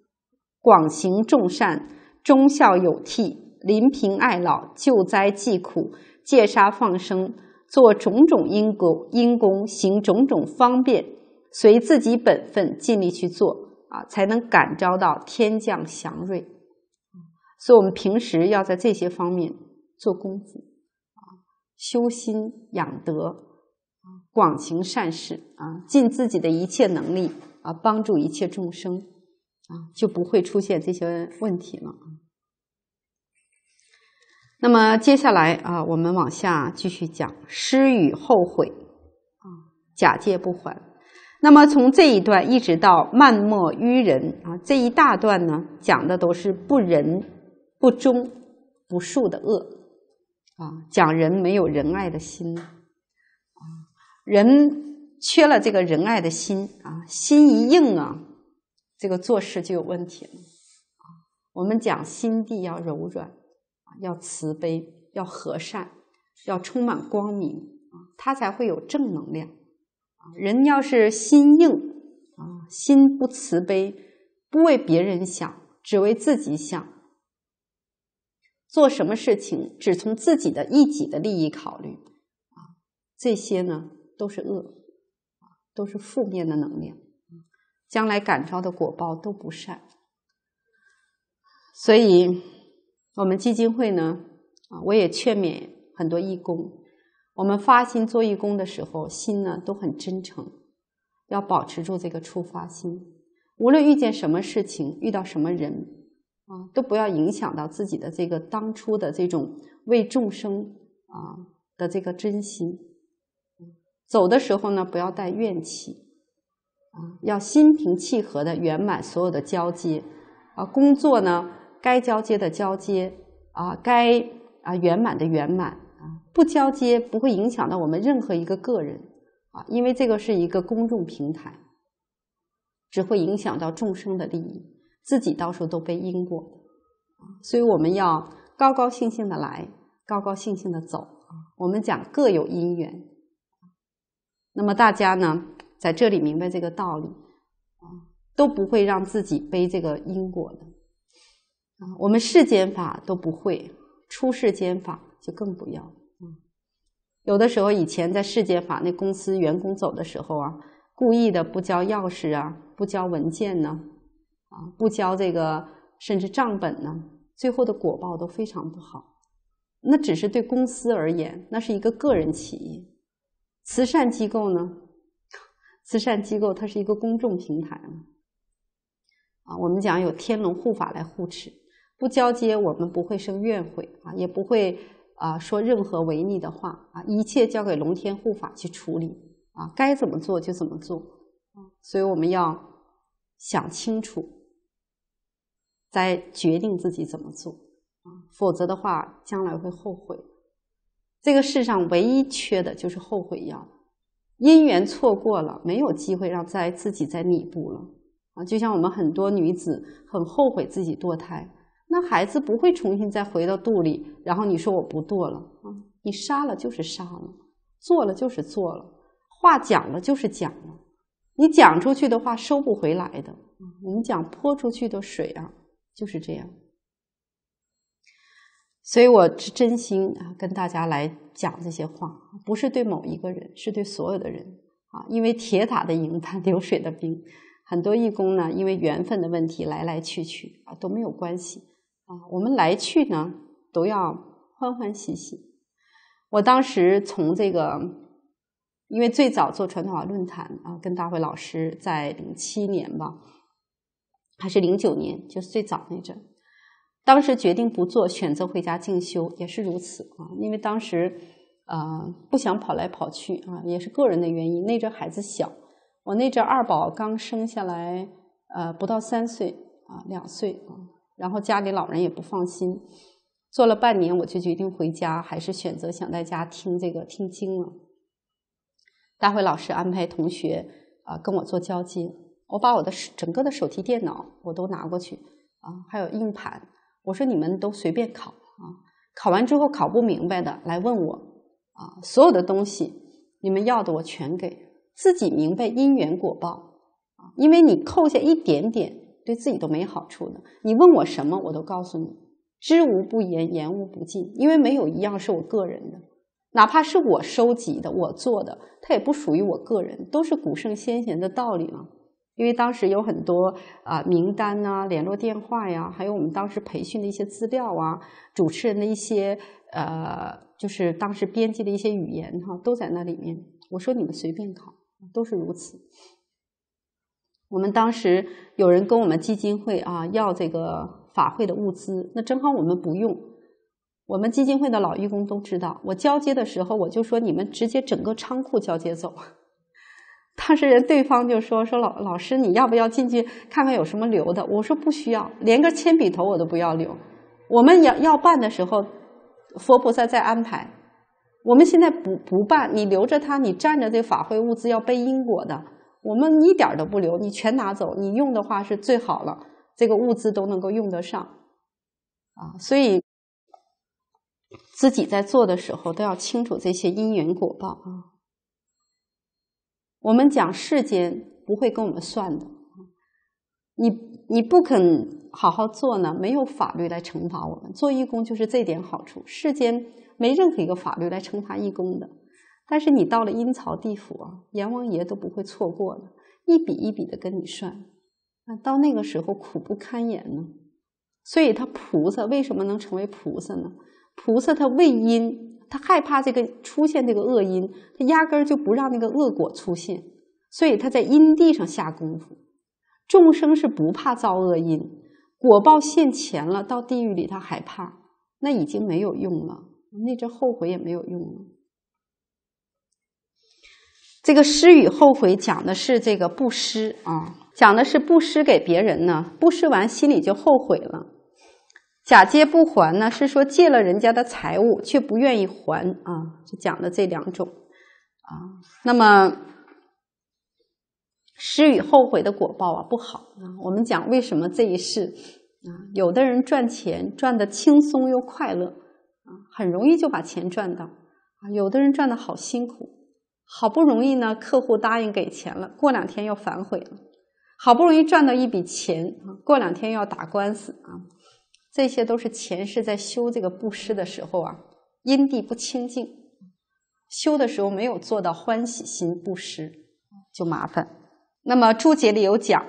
广行众善，忠孝有替。临贫爱老，救灾济苦，戒杀放生，做种种因果因功，行种种方便，随自己本分尽力去做啊，才能感召到天降祥瑞。所以，我们平时要在这些方面做功夫啊，修心养德，广行善事啊，尽自己的一切能力啊，帮助一切众生啊，就不会出现这些问题了那么接下来啊，我们往下继续讲失语后悔啊，假借不还。那么从这一段一直到慢莫于人啊，这一大段呢，讲的都是不仁、不忠、不恕的恶啊，讲人没有仁爱的心啊，人缺了这个仁爱的心啊，心一硬啊，这个做事就有问题了啊。我们讲心地要柔软。要慈悲，要和善，要充满光明啊，他才会有正能量啊。人要是心硬啊，心不慈悲，不为别人想，只为自己想，做什么事情只从自己的一己的利益考虑啊，这些呢都是恶都是负面的能量，将来感召的果报都不善，所以。我们基金会呢，啊，我也劝勉很多义工，我们发心做义工的时候，心呢都很真诚，要保持住这个出发心。无论遇见什么事情，遇到什么人，啊，都不要影响到自己的这个当初的这种为众生啊的这个真心。走的时候呢，不要带怨气，啊，要心平气和的圆满所有的交接。啊，工作呢？该交接的交接，啊，该啊圆满的圆满，啊，不交接不会影响到我们任何一个个人，啊，因为这个是一个公众平台，只会影响到众生的利益，自己到时候都被因果，啊，所以我们要高高兴兴的来，高高兴兴的走，啊，我们讲各有因缘，那么大家呢，在这里明白这个道理，啊，都不会让自己背这个因果的。啊，我们世间法都不会，出世间法就更不要啊。有的时候以前在世间法那公司员工走的时候啊，故意的不交钥匙啊，不交文件呢，啊，不交这个甚至账本呢，最后的果报都非常不好。那只是对公司而言，那是一个个人企业。慈善机构呢，慈善机构它是一个公众平台，啊，我们讲有天龙护法来护持。不交接，我们不会生怨悔啊，也不会啊说任何违逆的话啊，一切交给龙天护法去处理啊，该怎么做就怎么做啊。所以我们要想清楚，再决定自己怎么做啊，否则的话将来会后悔。这个世上唯一缺的就是后悔药，姻缘错过了，没有机会让在自己再弥补了啊。就像我们很多女子很后悔自己堕胎。那孩子不会重新再回到肚里，然后你说我不剁了啊？你杀了就是杀了，做了就是做了，话讲了就是讲了，你讲出去的话收不回来的我们讲泼出去的水啊，就是这样。所以我是真心啊，跟大家来讲这些话，不是对某一个人，是对所有的人啊。因为铁打的营盘 流水的兵，很多义工呢，因为缘分的问题来来去去啊，都没有关系。啊，我们来去呢都要欢欢喜喜。我当时从这个，因为最早做传统文化论坛啊，跟大慧老师在零七年吧，还是零九年，就最早那阵，当时决定不做，选择回家进修，也是如此啊。因为当时啊不想跑来跑去啊，也是个人的原因。那阵孩子小，我那阵二宝刚生下来，呃，不到三岁啊，两岁啊。然后家里老人也不放心，做了半年，我就决定回家，还是选择想在家听这个听经了。大慧老师安排同学啊跟我做交接，我把我的整个的手提电脑我都拿过去啊，还有硬盘，我说你们都随便考啊，考完之后考不明白的来问我啊，所有的东西你们要的我全给，自己明白因缘果报啊，因为你扣下一点点。对自己都没好处的。你问我什么，我都告诉你，知无不言，言无不尽。因为没有一样是我个人的，哪怕是我收集的、我做的，它也不属于我个人，都是古圣先贤的道理嘛。因为当时有很多啊名单啊、联络电话呀，还有我们当时培训的一些资料啊，主持人的一些呃，就是当时编辑的一些语言哈，都在那里面。我说你们随便考，都是如此。我们当时有人跟我们基金会啊要这个法会的物资，那正好我们不用。我们基金会的老义工都知道，我交接的时候我就说，你们直接整个仓库交接走。当时人对方就说说老老师，你要不要进去看看有什么留的？我说不需要，连个铅笔头我都不要留。我们要要办的时候，佛菩萨在安排。我们现在不不办，你留着它，你占着这法会物资要背因果的。我们一点都不留，你全拿走。你用的话是最好了，这个物资都能够用得上，啊，所以自己在做的时候都要清楚这些因缘果报啊。我们讲世间不会跟我们算的，你你不肯好好做呢，没有法律来惩罚我们。做义工就是这点好处，世间没任何一个法律来惩罚义工的。但是你到了阴曹地府啊，阎王爷都不会错过的，一笔一笔的跟你算，那到那个时候苦不堪言呢。所以他菩萨为什么能成为菩萨呢？菩萨他畏因，他害怕这个出现这个恶因，他压根就不让那个恶果出现。所以他在因地上下功夫。众生是不怕遭恶因果报现前了，到地狱里他害怕，那已经没有用了，那阵后悔也没有用了。这个施与后悔讲的是这个布施啊，讲的是布施给别人呢，布施完心里就后悔了；假借不还呢，是说借了人家的财物却不愿意还啊。就讲的这两种啊。那么施与后悔的果报啊不好啊。我们讲为什么这一世啊，有的人赚钱赚的轻松又快乐啊，很容易就把钱赚到啊；有的人赚的好辛苦。好不容易呢，客户答应给钱了，过两天要反悔了。好不容易赚到一笔钱啊，过两天要打官司啊，这些都是前世在修这个布施的时候啊，因地不清净，修的时候没有做到欢喜心布施，就麻烦。那么注解里有讲，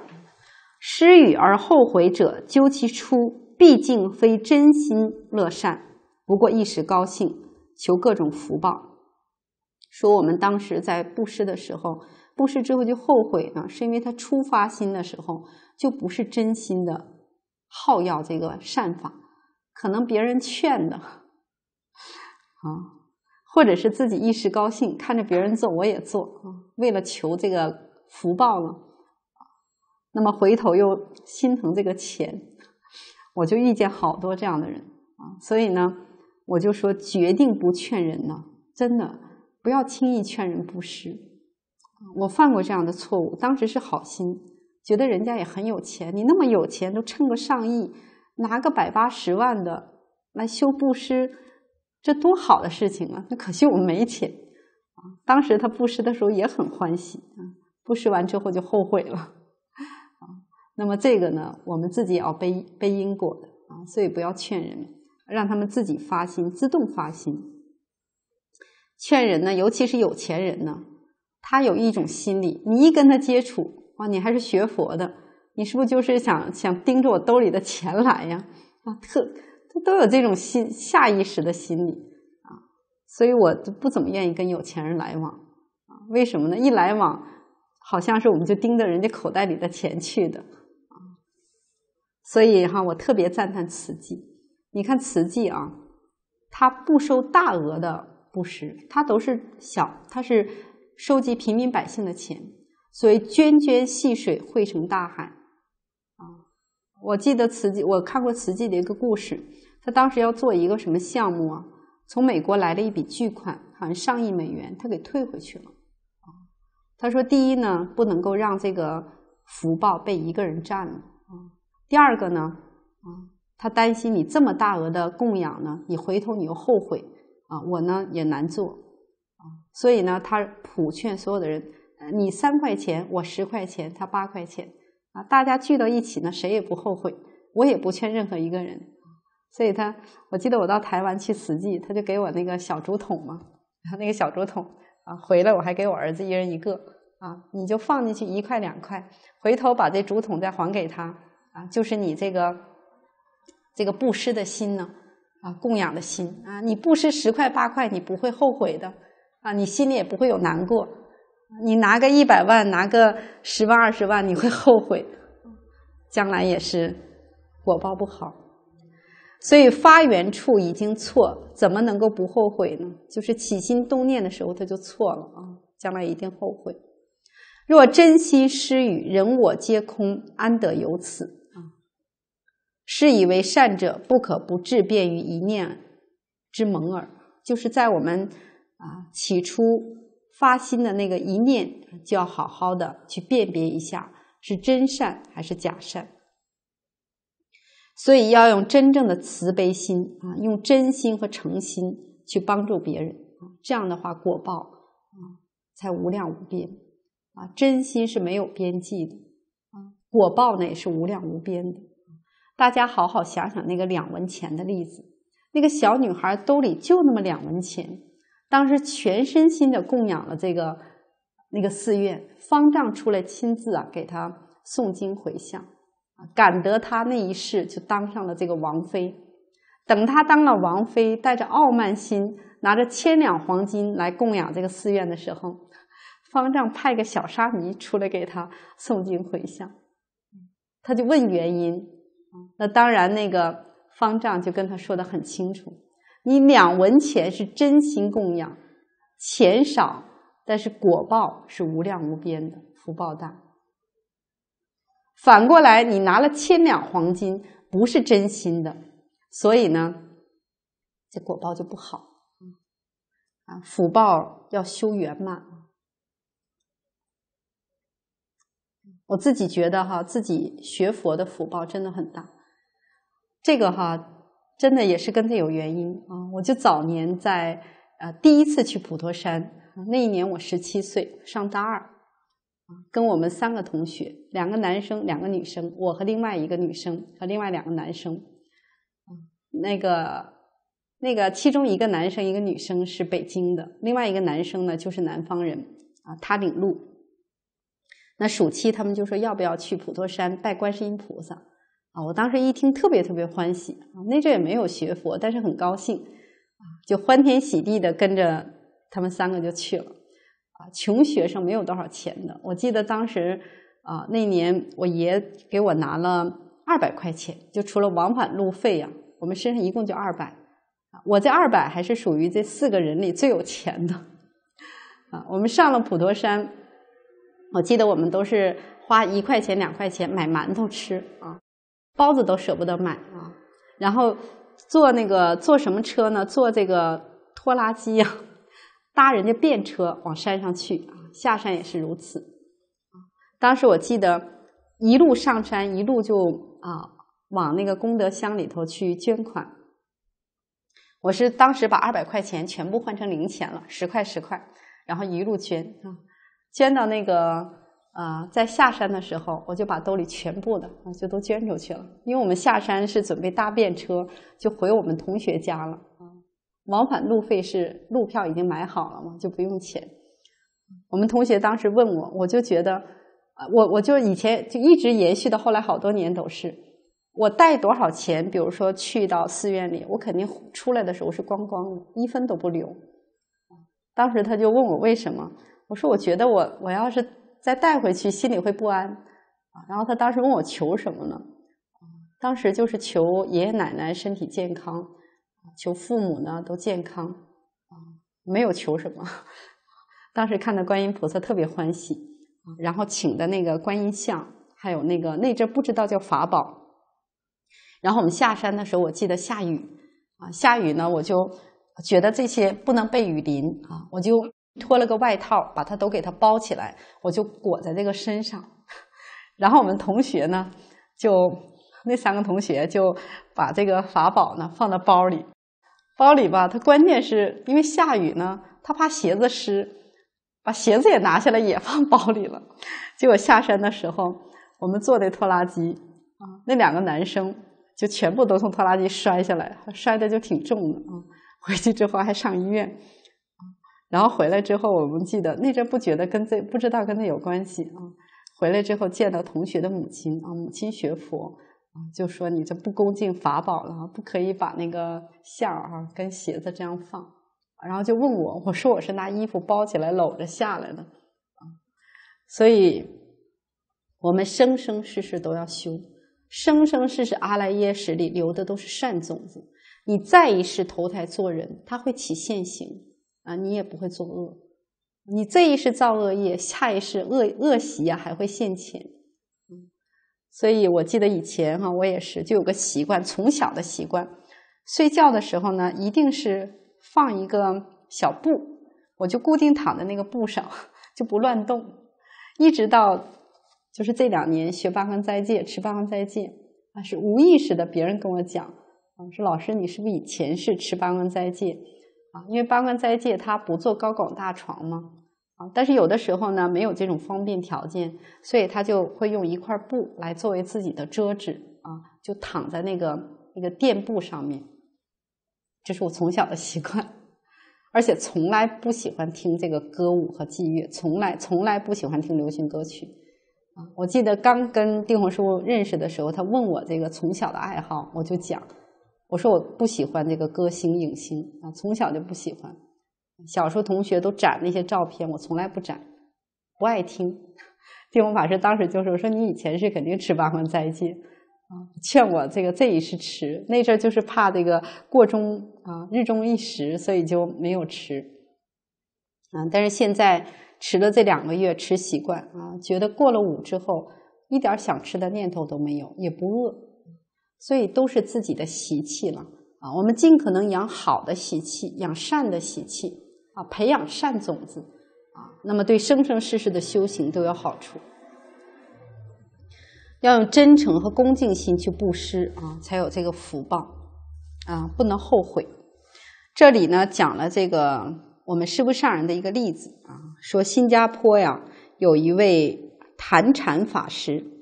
施语而后悔者，究其初，毕竟非真心乐善，不过一时高兴，求各种福报。说我们当时在布施的时候，布施之后就后悔啊，是因为他出发心的时候就不是真心的，好要这个善法，可能别人劝的，啊，或者是自己一时高兴，看着别人做我也做啊，为了求这个福报呢，那么回头又心疼这个钱，我就遇见好多这样的人啊，所以呢，我就说决定不劝人呢，真的。不要轻易劝人布施，我犯过这样的错误。当时是好心，觉得人家也很有钱，你那么有钱都趁个上亿，拿个百八十万的来修布施，这多好的事情啊！那可惜我没钱。啊，当时他布施的时候也很欢喜，啊，布施完之后就后悔了。啊，那么这个呢，我们自己也要背背因果的啊，所以不要劝人，让他们自己发心，自动发心。劝人呢，尤其是有钱人呢，他有一种心理，你一跟他接触，哇，你还是学佛的，你是不是就是想想盯着我兜里的钱来呀？啊，特他都有这种心，下意识的心理啊，所以我就不怎么愿意跟有钱人来往啊。为什么呢？一来往，好像是我们就盯着人家口袋里的钱去的啊。所以哈，我特别赞叹慈济，你看慈济啊，他不收大额的。布施，他都是小，他是收集平民百姓的钱，所以涓涓细水汇成大海。啊，我记得慈济，我看过慈济的一个故事，他当时要做一个什么项目啊？从美国来了一笔巨款，好像上亿美元，他给退回去了。啊，他说第一呢，不能够让这个福报被一个人占了。啊，第二个呢，啊，他担心你这么大额的供养呢，你回头你又后悔。啊，我呢也难做，啊，所以呢，他普劝所有的人，呃，你三块钱，我十块钱，他八块钱，啊，大家聚到一起呢，谁也不后悔，我也不劝任何一个人，所以他，我记得我到台湾去死记，他就给我那个小竹筒嘛，然后那个小竹筒，啊，回来我还给我儿子一人一个，啊，你就放进去一块两块，回头把这竹筒再还给他，啊，就是你这个，这个布施的心呢。啊，供养的心啊，你布施十块八块，你不会后悔的啊，你心里也不会有难过。你拿个一百万，拿个十万二十万，你会后悔，将来也是果报不好。所以发源处已经错，怎么能够不后悔呢？就是起心动念的时候，他就错了啊，将来一定后悔。若真心施与，人我皆空，安得有此？是以为善者不可不致便于一念之萌耳，就是在我们啊起初发心的那个一念，就要好好的去辨别一下是真善还是假善。所以要用真正的慈悲心啊，用真心和诚心去帮助别人啊，这样的话果报啊才无量无边啊，真心是没有边际的啊，果报呢也是无量无边的。大家好好想想那个两文钱的例子，那个小女孩兜里就那么两文钱，当时全身心的供养了这个那个寺院，方丈出来亲自啊给她诵经回向，啊，感得她那一世就当上了这个王妃。等她当了王妃，带着傲慢心，拿着千两黄金来供养这个寺院的时候，方丈派个小沙弥出来给她诵经回向，他就问原因。那当然，那个方丈就跟他说的很清楚：，你两文钱是真心供养，钱少，但是果报是无量无边的，福报大。反过来，你拿了千两黄金，不是真心的，所以呢，这果报就不好，啊，福报要修圆满。我自己觉得哈，自己学佛的福报真的很大。这个哈，真的也是跟他有原因啊。我就早年在呃第一次去普陀山，那一年我十七岁，上大二，跟我们三个同学，两个男生，两个女生，我和另外一个女生和另外两个男生。那个那个，其中一个男生一个女生是北京的，另外一个男生呢就是南方人啊，他领路。那暑期他们就说要不要去普陀山拜观世音菩萨，啊，我当时一听特别特别欢喜啊，那阵也没有学佛，但是很高兴，啊，就欢天喜地的跟着他们三个就去了，啊，穷学生没有多少钱的，我记得当时啊那年我爷给我拿了二百块钱，就除了往返路费呀，我们身上一共就二百，我这二百还是属于这四个人里最有钱的，啊，我们上了普陀山。我记得我们都是花一块钱两块钱买馒头吃啊，包子都舍不得买啊。然后坐那个坐什么车呢？坐这个拖拉机啊，搭人家便车往山上去啊。下山也是如此。当时我记得一路上山一路就啊往那个功德箱里头去捐款。我是当时把二百块钱全部换成零钱了，十块十块，然后一路捐啊。捐到那个啊，在下山的时候，我就把兜里全部的啊，就都捐出去了。因为我们下山是准备搭便车，就回我们同学家了。往返路费是路票已经买好了嘛，就不用钱。我们同学当时问我，我就觉得啊，我我就以前就一直延续到后来好多年都是，我带多少钱，比如说去到寺院里，我肯定出来的时候是光光的，一分都不留。当时他就问我为什么。我说，我觉得我我要是再带回去，心里会不安啊。然后他当时问我求什么呢？当时就是求爷爷奶奶身体健康，求父母呢都健康啊，没有求什么。当时看到观音菩萨特别欢喜啊。然后请的那个观音像，还有那个那阵不知道叫法宝。然后我们下山的时候，我记得下雨啊，下雨呢我就觉得这些不能被雨淋啊，我就。脱了个外套，把它都给它包起来，我就裹在这个身上。然后我们同学呢，就那三个同学就把这个法宝呢放到包里，包里吧，它关键是因为下雨呢，他怕鞋子湿，把鞋子也拿下来也放包里了。结果下山的时候，我们坐的拖拉机啊，那两个男生就全部都从拖拉机摔下来，摔的就挺重的啊。回去之后还上医院。然后回来之后，我们记得那阵不觉得跟这不知道跟他有关系啊。回来之后见到同学的母亲啊，母亲学佛啊，就说你这不恭敬法宝了，不可以把那个像儿啊跟鞋子这样放。然后就问我，我说我是拿衣服包起来搂着下来的啊。所以，我们生生世世都要修，生生世世阿赖耶识里留的都是善种子，你再一世投胎做人，他会起现行。啊，你也不会作恶，你这一世造恶业，下一世恶恶习啊，还会现前。所以我记得以前哈，我也是就有个习惯，从小的习惯，睡觉的时候呢，一定是放一个小布，我就固定躺在那个布上，就不乱动，一直到就是这两年学八关斋戒，持八关斋戒啊，是无意识的。别人跟我讲啊，说老师，你是不是以前是持八关斋戒？因为八关斋戒他不做高拱大床嘛，啊，但是有的时候呢，没有这种方便条件，所以他就会用一块布来作为自己的遮纸啊，就躺在那个那个垫布上面，这是我从小的习惯，而且从来不喜欢听这个歌舞和妓乐，从来从来不喜欢听流行歌曲，啊，我记得刚跟丁红叔认识的时候，他问我这个从小的爱好，我就讲。我说我不喜欢这个歌星影星啊，从小就不喜欢。小时候同学都展那些照片，我从来不展，不爱听。地 光法师当时就说：“说你以前是肯定吃八分斋戒啊，劝我这个这一次吃。那阵儿就是怕这个过中啊日中一时，所以就没有吃。啊，但是现在吃了这两个月，吃习惯啊，觉得过了午之后一点想吃的念头都没有，也不饿。”所以都是自己的习气了啊！我们尽可能养好的习气，养善的习气啊，培养善种子啊，那么对生生世世的修行都有好处。要用真诚和恭敬心去布施啊，才有这个福报啊，不能后悔。这里呢，讲了这个我们师父上人的一个例子啊，说新加坡呀，有一位坛禅法师。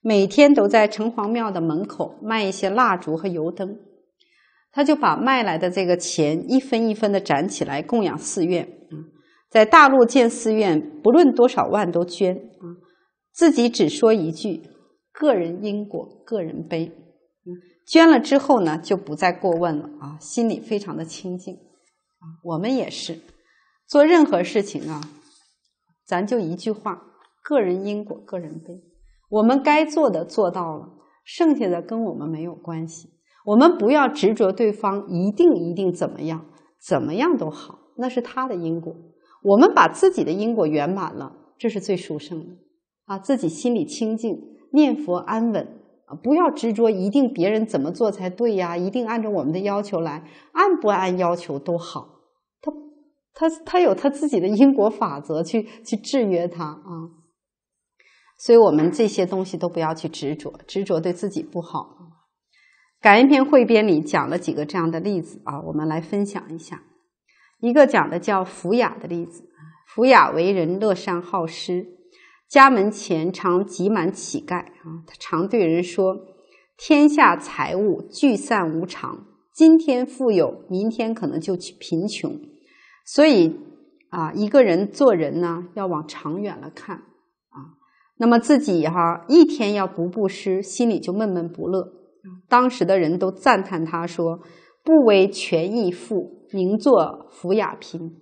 每天都在城隍庙的门口卖一些蜡烛和油灯，他就把卖来的这个钱一分一分的攒起来供养寺院在大陆建寺院，不论多少万都捐啊，自己只说一句：个人因果，个人背。捐了之后呢，就不再过问了啊，心里非常的清净啊。我们也是做任何事情啊，咱就一句话：个人因果，个人背。我们该做的做到了，剩下的跟我们没有关系。我们不要执着对方一定一定怎么样，怎么样都好，那是他的因果。我们把自己的因果圆满了，这是最殊胜的啊！自己心里清净，念佛安稳啊！不要执着一定别人怎么做才对呀，一定按照我们的要求来，按不按要求都好，他他他有他自己的因果法则去去制约他啊。所以我们这些东西都不要去执着，执着对自己不好。《感恩篇汇编》里讲了几个这样的例子啊，我们来分享一下。一个讲的叫福雅的例子，福雅为人乐善好施，家门前常挤满乞丐啊。他常对人说：“天下财物聚散无常，今天富有，明天可能就贫穷。”所以啊，一个人做人呢，要往长远了看。那么自己哈一天要不布施，心里就闷闷不乐。当时的人都赞叹他说：“不为权意富，宁做福雅贫。”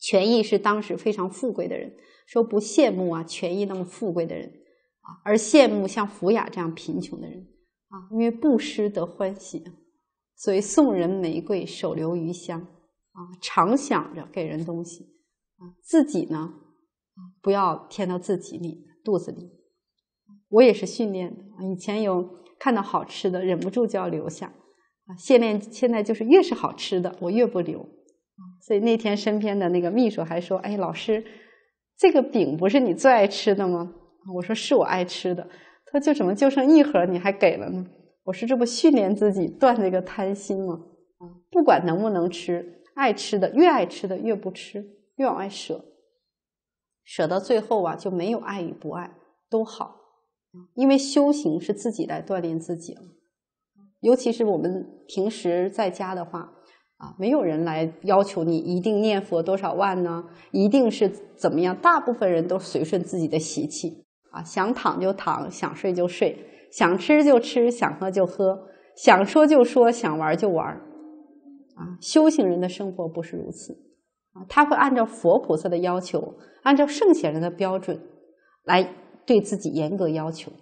权益是当时非常富贵的人，说不羡慕啊权益那么富贵的人啊，而羡慕像福雅这样贫穷的人啊，因为布施得欢喜，所以送人玫瑰，手留余香啊，常想着给人东西啊，自己呢。不要填到自己里肚子里。我也是训练的，以前有看到好吃的，忍不住就要留下。啊，现练现在就是越是好吃的，我越不留。所以那天身边的那个秘书还说：“哎，老师，这个饼不是你最爱吃的吗？”我说：“是我爱吃的。”他说：“就怎么就剩一盒，你还给了呢？”我说：“这不训练自己断这个贪心吗？啊，不管能不能吃，爱吃的越爱吃的越不吃，越往外舍。”舍到最后啊，就没有爱与不爱，都好，因为修行是自己来锻炼自己尤其是我们平时在家的话，啊，没有人来要求你一定念佛多少万呢，一定是怎么样？大部分人都随顺自己的习气啊，想躺就躺，想睡就睡，想吃就吃，想喝就喝，想说就说，想玩就玩，啊，修行人的生活不是如此。他会按照佛菩萨的要求，按照圣贤人的标准，来对自己严格要求。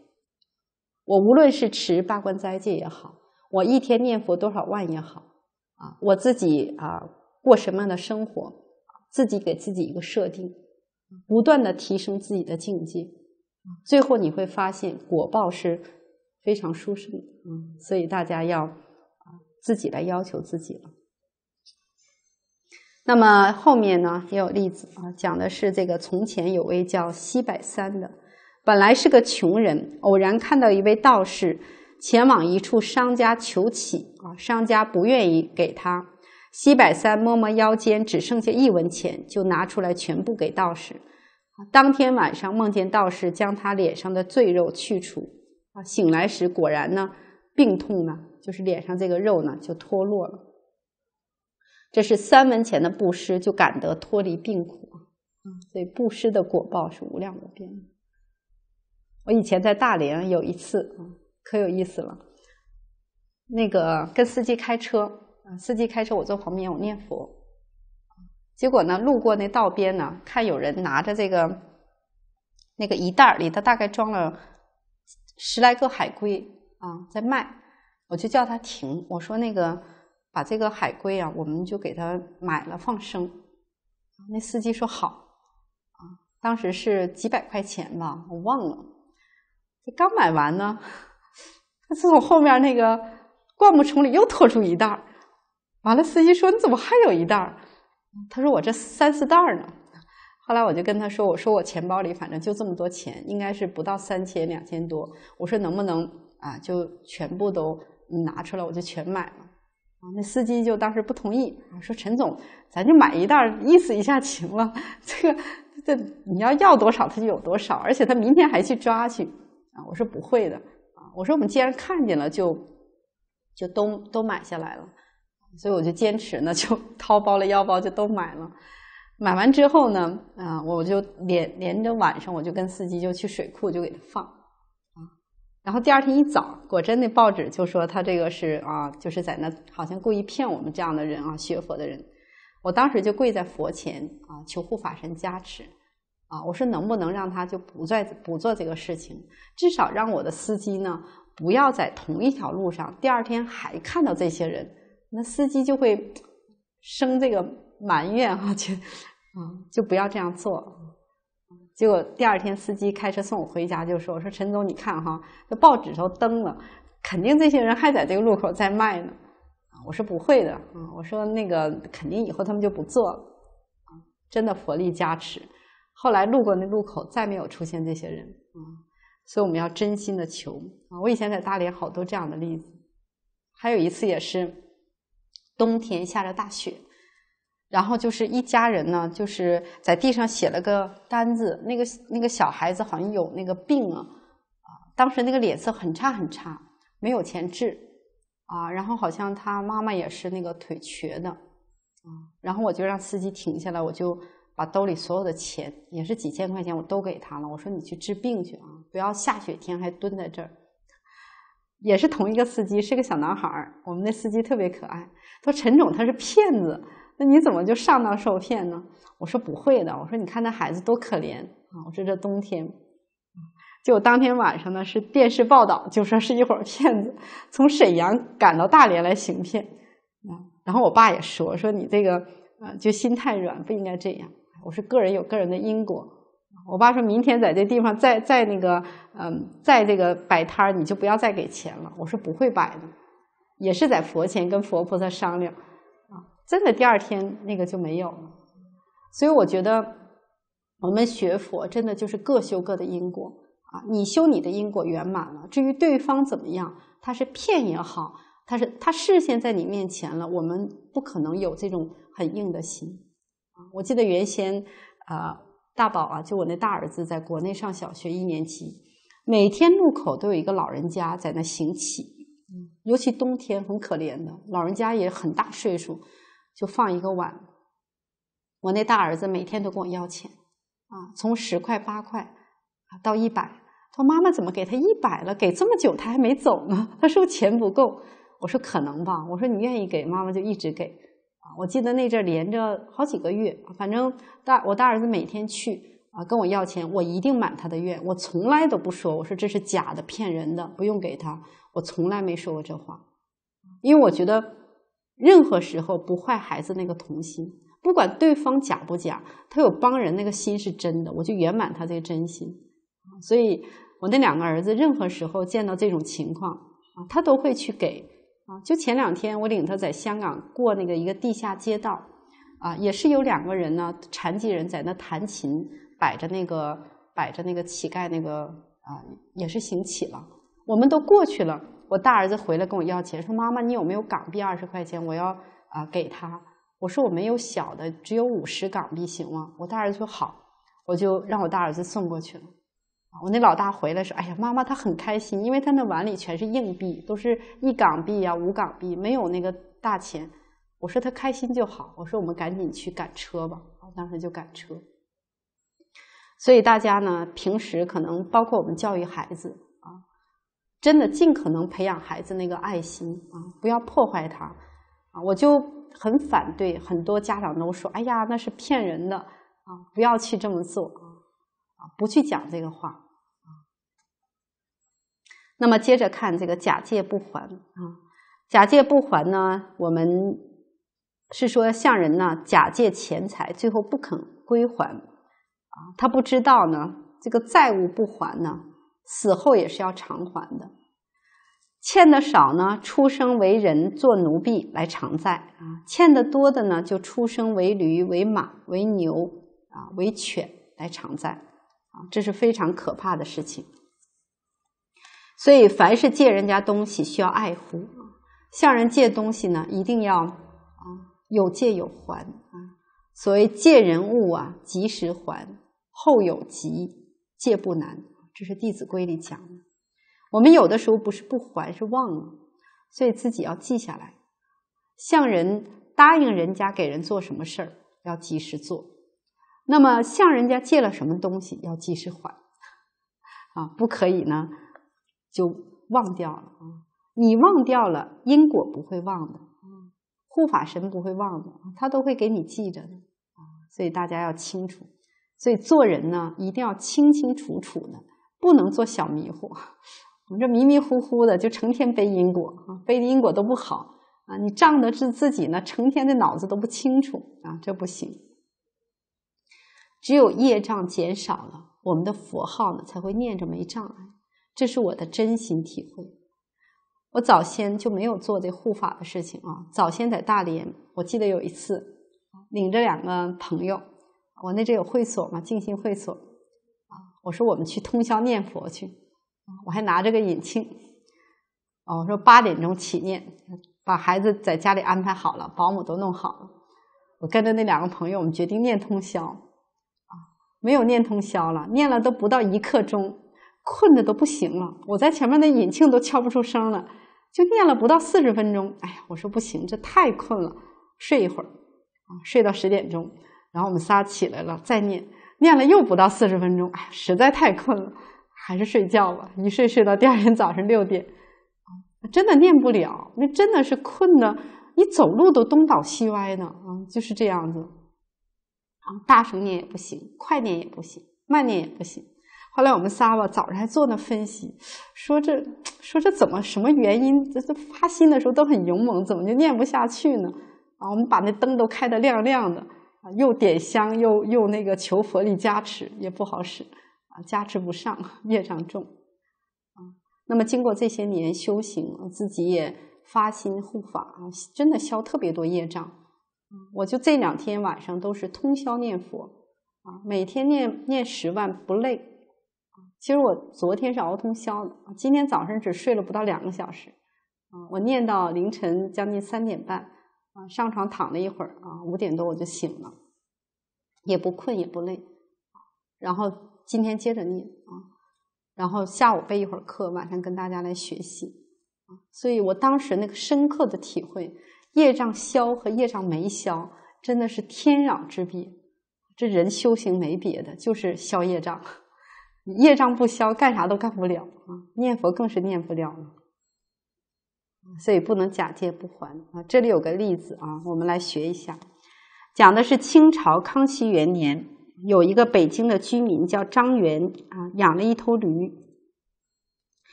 我无论是持八关斋戒也好，我一天念佛多少万也好，啊，我自己啊过什么样的生活，自己给自己一个设定，不断的提升自己的境界，最后你会发现果报是非常殊胜的啊！所以大家要自己来要求自己了。那么后面呢也有例子啊，讲的是这个：从前有位叫西柏三的，本来是个穷人，偶然看到一位道士前往一处商家求乞啊，商家不愿意给他。西柏三摸摸腰间，只剩下一文钱，就拿出来全部给道士。当天晚上梦见道士将他脸上的赘肉去除啊，醒来时果然呢，病痛呢，就是脸上这个肉呢就脱落了。这是三文钱的布施，就感得脱离病苦啊！所以布施的果报是无量无边。我以前在大连有一次啊，可有意思了。那个跟司机开车啊，司机开车我坐旁边，我念佛。结果呢，路过那道边呢，看有人拿着这个那个一袋儿里头大概装了十来个海龟啊，在卖。我就叫他停，我说那个。把这个海龟啊，我们就给他买了放生。那司机说好啊，当时是几百块钱吧，我忘了。这刚买完呢，他自从后面那个灌木丛里又拖出一袋儿。完了，司机说你怎么还有一袋儿？他说我这三四袋儿呢。后来我就跟他说，我说我钱包里反正就这么多钱，应该是不到三千两千多。我说能不能啊，就全部都拿出来，我就全买了。那司机就当时不同意，说陈总，咱就买一袋意思一下行了，这个这你要要多少他就有多少，而且他明天还去抓去，啊，我说不会的，啊，我说我们既然看见了，就就都都买下来了，所以我就坚持呢，就掏包了腰包就都买了，买完之后呢，啊，我就连连着晚上我就跟司机就去水库就给他放。然后第二天一早，果真那报纸就说他这个是啊，就是在那好像故意骗我们这样的人啊，学佛的人。我当时就跪在佛前啊，求护法神加持啊。我说能不能让他就不再不做这个事情，至少让我的司机呢不要在同一条路上，第二天还看到这些人。那司机就会生这个埋怨哈，就啊，就不要这样做。结果第二天，司机开车送我回家，就说：“我说陈总，你看哈，这报纸都登了，肯定这些人还在这个路口在卖呢。”我说：“不会的，啊，我说那个肯定以后他们就不做了。”真的佛力加持。后来路过那路口，再没有出现这些人。啊，所以我们要真心的求啊。我以前在大连好多这样的例子。还有一次也是，冬天下着大雪。然后就是一家人呢，就是在地上写了个单子，那个那个小孩子好像有那个病啊，啊，当时那个脸色很差很差，没有钱治啊，然后好像他妈妈也是那个腿瘸的，啊，然后我就让司机停下来，我就把兜里所有的钱，也是几千块钱，我都给他了，我说你去治病去啊，不要下雪天还蹲在这儿。也是同一个司机，是个小男孩儿，我们那司机特别可爱，说陈总他是骗子。那你怎么就上当受骗呢？我说不会的。我说你看那孩子多可怜啊！我说这冬天，就当天晚上呢是电视报道，就说是一伙儿骗子从沈阳赶到大连来行骗啊。然后我爸也说说你这个呃就心太软，不应该这样。我说个人有个人的因果。我爸说明天在这地方再再那个嗯，再这个摆摊儿你就不要再给钱了。我说不会摆的，也是在佛前跟佛菩萨商量。真的，第二天那个就没有了。所以我觉得，我们学佛真的就是各修各的因果啊！你修你的因果圆满了，至于对方怎么样，他是骗也好，他是他视线在你面前了，我们不可能有这种很硬的心啊！我记得原先啊，大宝啊，就我那大儿子在国内上小学一年级，每天路口都有一个老人家在那行乞，尤其冬天很可怜的，老人家也很大岁数。就放一个碗，我那大儿子每天都跟我要钱，啊，从十块八块啊到一百，他说妈妈怎么给他一百了？给这么久他还没走呢，他是不是钱不够？我说可能吧。我说你愿意给，妈妈就一直给啊。我记得那阵连着好几个月，反正大我大儿子每天去啊跟我要钱，我一定满他的愿，我从来都不说，我说这是假的，骗人的，不用给他，我从来没说过这话，因为我觉得。任何时候不坏孩子那个童心，不管对方假不假，他有帮人那个心是真的，我就圆满他这个真心。所以，我那两个儿子任何时候见到这种情况啊，他都会去给啊。就前两天我领他在香港过那个一个地下街道啊，也是有两个人呢，残疾人在那弹琴，摆着那个摆着那个乞丐那个啊，也是行乞了，我们都过去了。我大儿子回来跟我要钱，说：“妈妈，你有没有港币二十块钱？我要啊给他。”我说：“我没有小的，只有五十港币，行吗？”我大儿子说：“好。”我就让我大儿子送过去了。我那老大回来说：“哎呀，妈妈，他很开心，因为他那碗里全是硬币，都是一港币呀，五港币，没有那个大钱。”我说：“他开心就好。”我说：“我们赶紧去赶车吧。”我当时就赶车。所以大家呢，平时可能包括我们教育孩子。真的尽可能培养孩子那个爱心啊，不要破坏他，啊，我就很反对。很多家长都说：“哎呀，那是骗人的啊，不要去这么做啊，啊，不去讲这个话啊。”那么接着看这个假借不还啊，假借不还呢？我们是说向人呢假借钱财，最后不肯归还啊，他不知道呢，这个债务不还呢。死后也是要偿还的，欠的少呢，出生为人做奴婢来偿债啊；欠的多的呢，就出生为驴、为马、为牛啊、为犬来偿债啊。这是非常可怕的事情。所以，凡是借人家东西，需要爱护啊；向人借东西呢，一定要啊有借有还啊。所谓借人物啊，及时还；后有急借不难。这是《弟子规》里讲的。我们有的时候不是不还，是忘了，所以自己要记下来。向人答应人家给人做什么事儿，要及时做；那么向人家借了什么东西，要及时还。啊，不可以呢，就忘掉了啊。你忘掉了，因果不会忘的，护法神不会忘的，他都会给你记着的啊。所以大家要清楚，所以做人呢，一定要清清楚楚的。不能做小迷糊，我们这迷迷糊糊的，就成天背因果啊，背的因果都不好啊。你仗着自自己呢，成天的脑子都不清楚啊，这不行。只有业障减少了，我们的佛号呢才会念着没障碍。这是我的真心体会。我早先就没有做这护法的事情啊。早先在大连，我记得有一次领着两个朋友，我那阵有会所嘛，静心会所。我说我们去通宵念佛去，我还拿着个引磬，哦，我说八点钟起念，把孩子在家里安排好了，保姆都弄好了，我跟着那两个朋友，我们决定念通宵，啊，没有念通宵了，念了都不到一刻钟，困的都不行了，我在前面那引磬都敲不出声了，就念了不到四十分钟，哎呀，我说不行，这太困了，睡一会儿，啊，睡到十点钟，然后我们仨起来了再念。念了又不到四十分钟，哎，实在太困了，还是睡觉吧。一睡睡到第二天早上六点，真的念不了，那真的是困的，你走路都东倒西歪的啊，就是这样子。啊，大声念也不行，快念也不行，慢念也不行。后来我们仨吧，早上还做那分析，说这说这怎么什么原因，这这发心的时候都很勇猛，怎么就念不下去呢？啊，我们把那灯都开的亮亮的。又点香，又又那个求佛力加持，也不好使，啊，加持不上，业障重，啊，那么经过这些年修行，自己也发心护法，真的消特别多业障。我就这两天晚上都是通宵念佛，啊，每天念念十万不累，其实我昨天是熬通宵的，今天早上只睡了不到两个小时，啊，我念到凌晨将近三点半。啊，上床躺了一会儿啊，五点多我就醒了，也不困也不累。然后今天接着念啊，然后下午备一会儿课，晚上跟大家来学习啊。所以我当时那个深刻的体会，业障消和业障没消真的是天壤之别。这人修行没别的，就是消业障，业障不消干啥都干不了啊，念佛更是念不了了。所以不能假借不还啊！这里有个例子啊，我们来学一下。讲的是清朝康熙元年，有一个北京的居民叫张元啊，养了一头驴。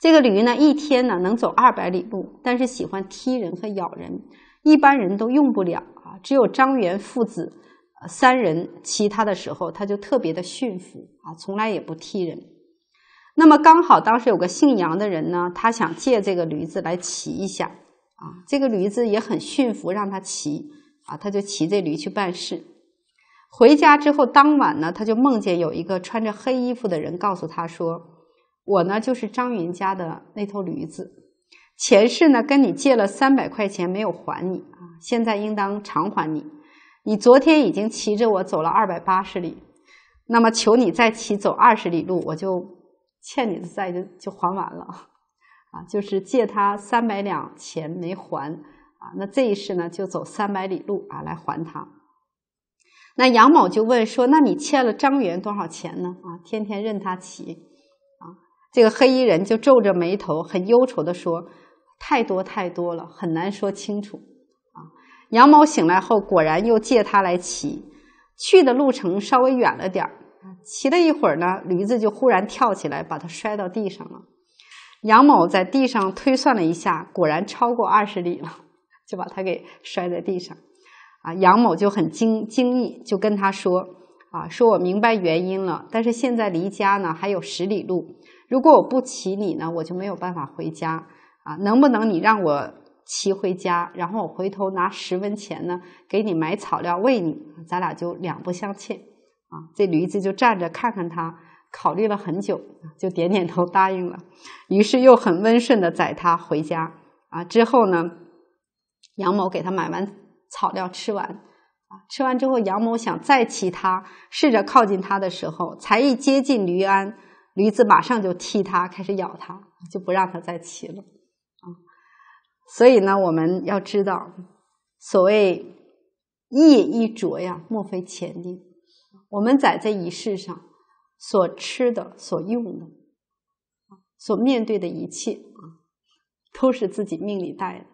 这个驴呢，一天呢能走二百里路，但是喜欢踢人和咬人，一般人都用不了啊。只有张元父子三人骑他的时候，他就特别的驯服啊，从来也不踢人。那么刚好当时有个姓杨的人呢，他想借这个驴子来骑一下，啊，这个驴子也很驯服，让他骑，啊，他就骑这驴去办事。回家之后，当晚呢，他就梦见有一个穿着黑衣服的人告诉他说：“我呢就是张云家的那头驴子，前世呢跟你借了三百块钱没有还你啊，现在应当偿还你。你昨天已经骑着我走了二百八十里，那么求你再骑走二十里路，我就。”欠你的债就就还完了啊！就是借他三百两钱没还啊，那这一世呢就走三百里路啊来还他。那杨某就问说：“那你欠了张元多少钱呢？”啊，天天任他骑啊。这个黑衣人就皱着眉头，很忧愁的说：“太多太多了，很难说清楚。”啊，杨某醒来后果然又借他来骑，去的路程稍微远了点儿。骑了一会儿呢，驴子就忽然跳起来，把它摔到地上了。杨某在地上推算了一下，果然超过二十里了，就把他给摔在地上。啊，杨某就很惊惊异，就跟他说：“啊，说我明白原因了，但是现在离家呢还有十里路，如果我不骑你呢，我就没有办法回家。啊，能不能你让我骑回家，然后我回头拿十文钱呢，给你买草料喂你，咱俩就两不相欠。”啊，这驴子就站着看看他，考虑了很久，就点点头答应了。于是又很温顺的载他回家。啊，之后呢，杨某给他买完草料，吃完，啊，吃完之后，杨某想再骑他，试着靠近他的时候，才一接近驴鞍，驴子马上就踢他，开始咬他，就不让他再骑了。啊，所以呢，我们要知道，所谓意一啄呀，莫非前定。我们在这一世上所吃的、所用的、所面对的一切啊，都是自己命里带的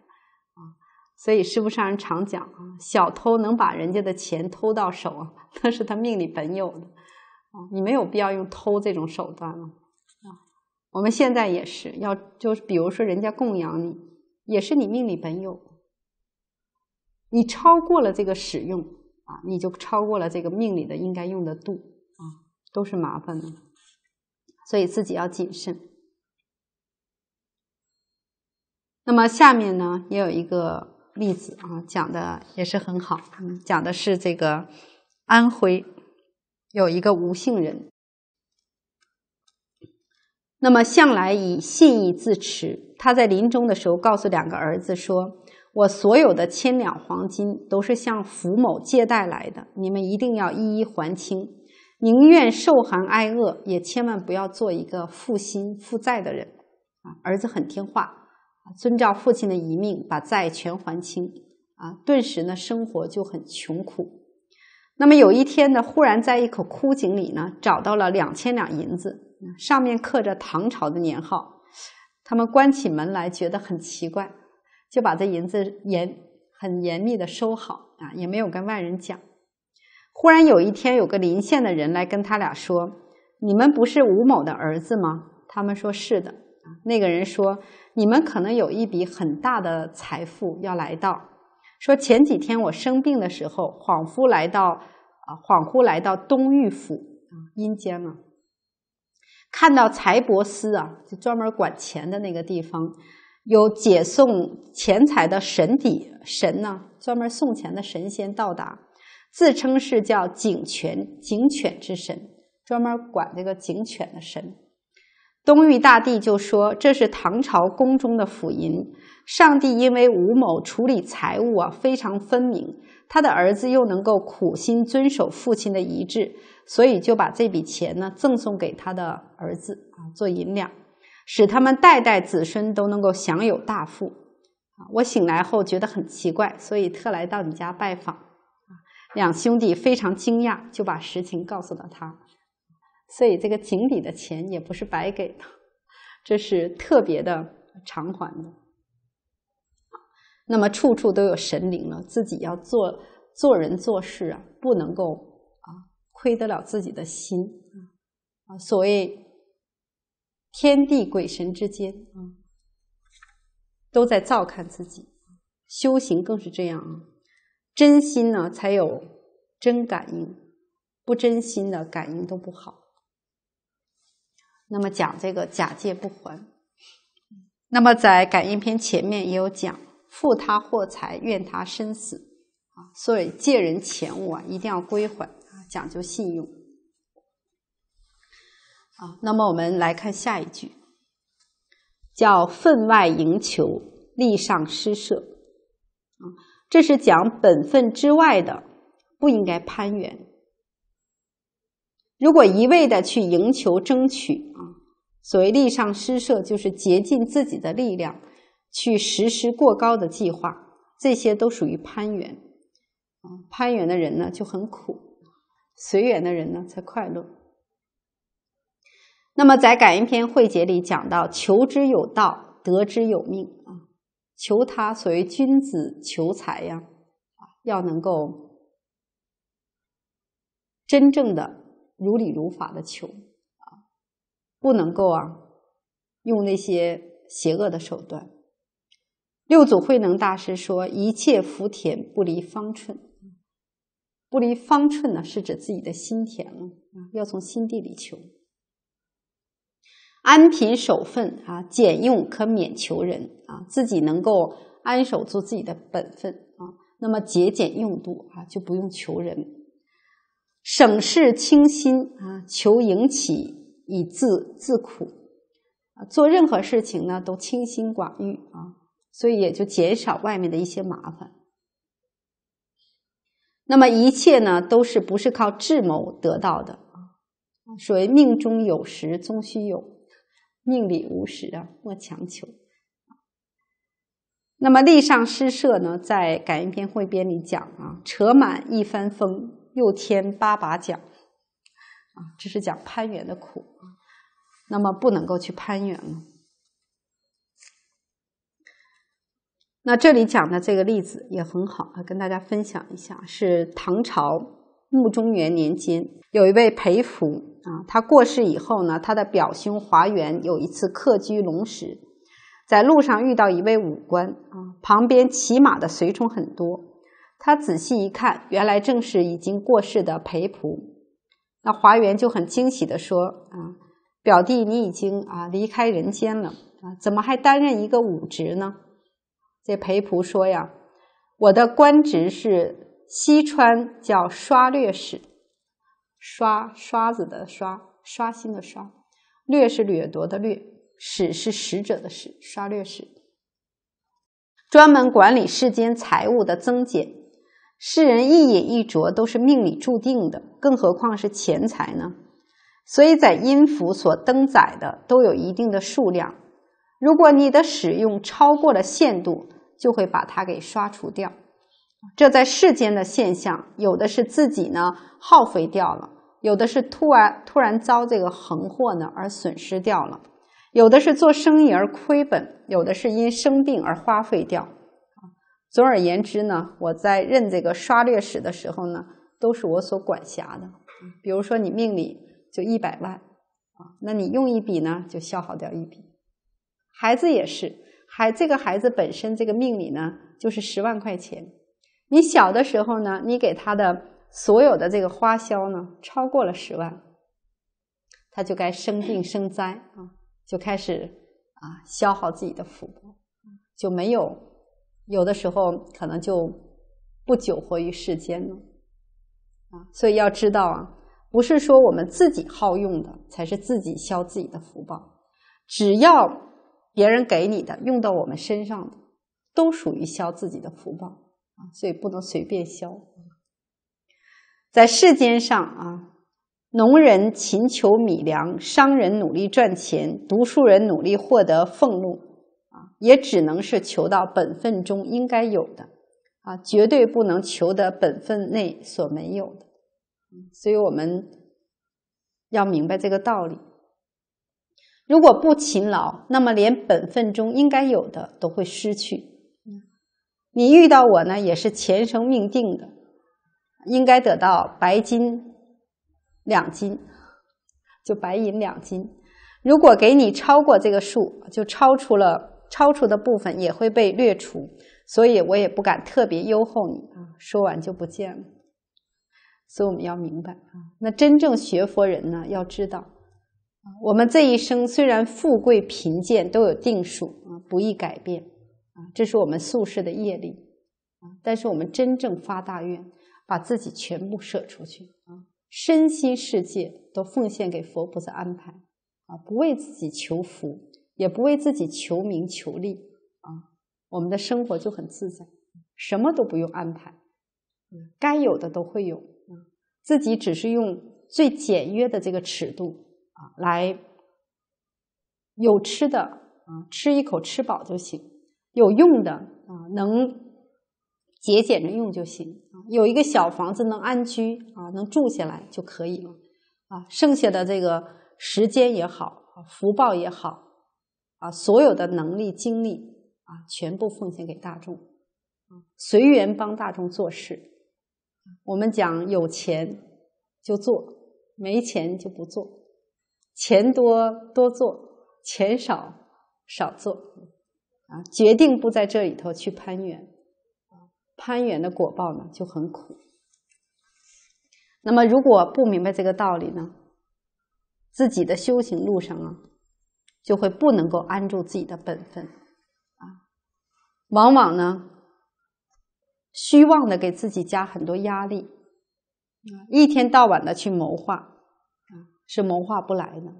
啊。所以，师傅上人常讲啊，小偷能把人家的钱偷到手啊，那是他命里本有的啊。你没有必要用偷这种手段了啊。我们现在也是要，就是比如说人家供养你，也是你命里本有，你超过了这个使用。啊，你就超过了这个命里的应该用的度啊，都是麻烦的，所以自己要谨慎。那么下面呢，也有一个例子啊，讲的也是很好，讲的是这个安徽有一个吴姓人，那么向来以信义自持，他在临终的时候告诉两个儿子说。我所有的千两黄金都是向福某借贷来的，你们一定要一一还清。宁愿受寒挨饿，也千万不要做一个负心负债的人。啊，儿子很听话，遵照父亲的遗命，把债全还清。啊，顿时呢，生活就很穷苦。那么有一天呢，忽然在一口枯井里呢，找到了两千两银子，上面刻着唐朝的年号。他们关起门来，觉得很奇怪。就把这银子严很严密的收好啊，也没有跟外人讲。忽然有一天，有个邻县的人来跟他俩说：“你们不是吴某的儿子吗？”他们说是的。那个人说：“你们可能有一笔很大的财富要来到。”说前几天我生病的时候，恍惚来到啊，恍惚来到东域府啊，阴间了，看到财帛司啊，就专门管钱的那个地方。有解送钱财的神邸神呢，专门送钱的神仙到达，自称是叫警犬警犬之神，专门管这个警犬的神。东域大帝就说，这是唐朝宫中的府银，上帝因为吴某处理财务啊非常分明，他的儿子又能够苦心遵守父亲的遗志，所以就把这笔钱呢赠送给他的儿子啊做银两。使他们代代子孙都能够享有大富，我醒来后觉得很奇怪，所以特来到你家拜访。两兄弟非常惊讶，就把实情告诉了他。所以这个井底的钱也不是白给的，这是特别的偿还的。那么处处都有神灵了，自己要做做人做事啊，不能够啊亏得了自己的心啊，所谓。天地鬼神之间啊，都在照看自己，修行更是这样啊。真心呢才有真感应，不真心的感应都不好。那么讲这个假借不还，那么在感应篇前面也有讲，负他祸财，怨他生死啊。所以借人钱物啊，一定要归还啊，讲究信用。啊，那么我们来看下一句，叫“分外赢求，立上施舍”，啊，这是讲本分之外的不应该攀援。如果一味的去赢求、争取，啊，所谓“立上施舍，就是竭尽自己的力量去实施过高的计划，这些都属于攀援。啊，攀援的人呢就很苦，随缘的人呢才快乐。那么，在《感应篇》汇解里讲到：“求之有道，得之有命。”啊，求他所谓君子求财呀，啊，要能够真正的如理如法的求，啊，不能够啊用那些邪恶的手段。六祖慧能大师说：“一切福田不离方寸，不离方寸呢，是指自己的心田了啊，要从心地里求。”安贫守份啊，俭用可免求人啊，自己能够安守住自己的本分啊，那么节俭用度啊，就不用求人。省事清心啊，求盈起以自自苦啊，做任何事情呢都清心寡欲啊，所以也就减少外面的一些麻烦。那么一切呢都是不是靠智谋得到的啊？所谓命中有时终须有。命里无时啊，莫强求。那么立上诗社呢，在《感应篇汇编》里讲啊，扯满一帆风，又添八把桨，啊，这是讲攀援的苦那么不能够去攀援了。那这里讲的这个例子也很好啊，跟大家分享一下，是唐朝。穆宗元年间，有一位裴仆啊，他过世以后呢，他的表兄华元有一次客居龙石，在路上遇到一位武官啊，旁边骑马的随从很多。他仔细一看，原来正是已经过世的裴仆。那华元就很惊喜地说：“啊，表弟，你已经啊离开人间了啊，怎么还担任一个武职呢？”这裴仆说：“呀，我的官职是。”西川叫刷略史，刷刷子的刷，刷新的刷，掠是掠夺的掠，使是使者的史，刷略史专门管理世间财物的增减。世人一饮一啄都是命里注定的，更何况是钱财呢？所以在音符所登载的都有一定的数量，如果你的使用超过了限度，就会把它给刷除掉。这在世间的现象，有的是自己呢耗费掉了，有的是突然突然遭这个横祸呢而损失掉了，有的是做生意而亏本，有的是因生病而花费掉。总而言之呢，我在任这个刷掠史的时候呢，都是我所管辖的。比如说你命里就一百万啊，那你用一笔呢就消耗掉一笔。孩子也是，孩这个孩子本身这个命里呢就是十万块钱。你小的时候呢，你给他的所有的这个花销呢，超过了十万，他就该生病生灾啊，就开始啊消耗自己的福报，就没有有的时候可能就不久活于世间了啊。所以要知道啊，不是说我们自己好用的才是自己消自己的福报，只要别人给你的用到我们身上的，都属于消自己的福报。啊，所以不能随便消。在世间上啊，农人勤求米粮，商人努力赚钱，读书人努力获得俸禄，啊，也只能是求到本分中应该有的，啊，绝对不能求得本分内所没有的。所以我们要明白这个道理。如果不勤劳，那么连本分中应该有的都会失去。你遇到我呢，也是前生命定的，应该得到白金两金，就白银两金。如果给你超过这个数，就超出了，超出的部分也会被略除。所以我也不敢特别优厚你啊。说完就不见了。所以我们要明白啊，那真正学佛人呢，要知道，我们这一生虽然富贵贫贱都有定数啊，不易改变。这是我们宿世的业力，啊！但是我们真正发大愿，把自己全部舍出去，啊，身心世界都奉献给佛菩萨安排，啊，不为自己求福，也不为自己求名求利，啊，我们的生活就很自在，什么都不用安排，该有的都会有，啊，自己只是用最简约的这个尺度，啊，来有吃的，啊，吃一口吃饱就行。有用的啊，能节俭着用就行啊。有一个小房子能安居啊，能住下来就可以了啊。剩下的这个时间也好福报也好啊，所有的能力精力啊，全部奉献给大众啊，随缘帮大众做事。我们讲有钱就做，没钱就不做，钱多多做，钱少少做。啊，决定不在这里头去攀援，攀援的果报呢就很苦。那么，如果不明白这个道理呢，自己的修行路上啊，就会不能够安住自己的本分，啊，往往呢，虚妄的给自己加很多压力，一天到晚的去谋划，啊，是谋划不来的。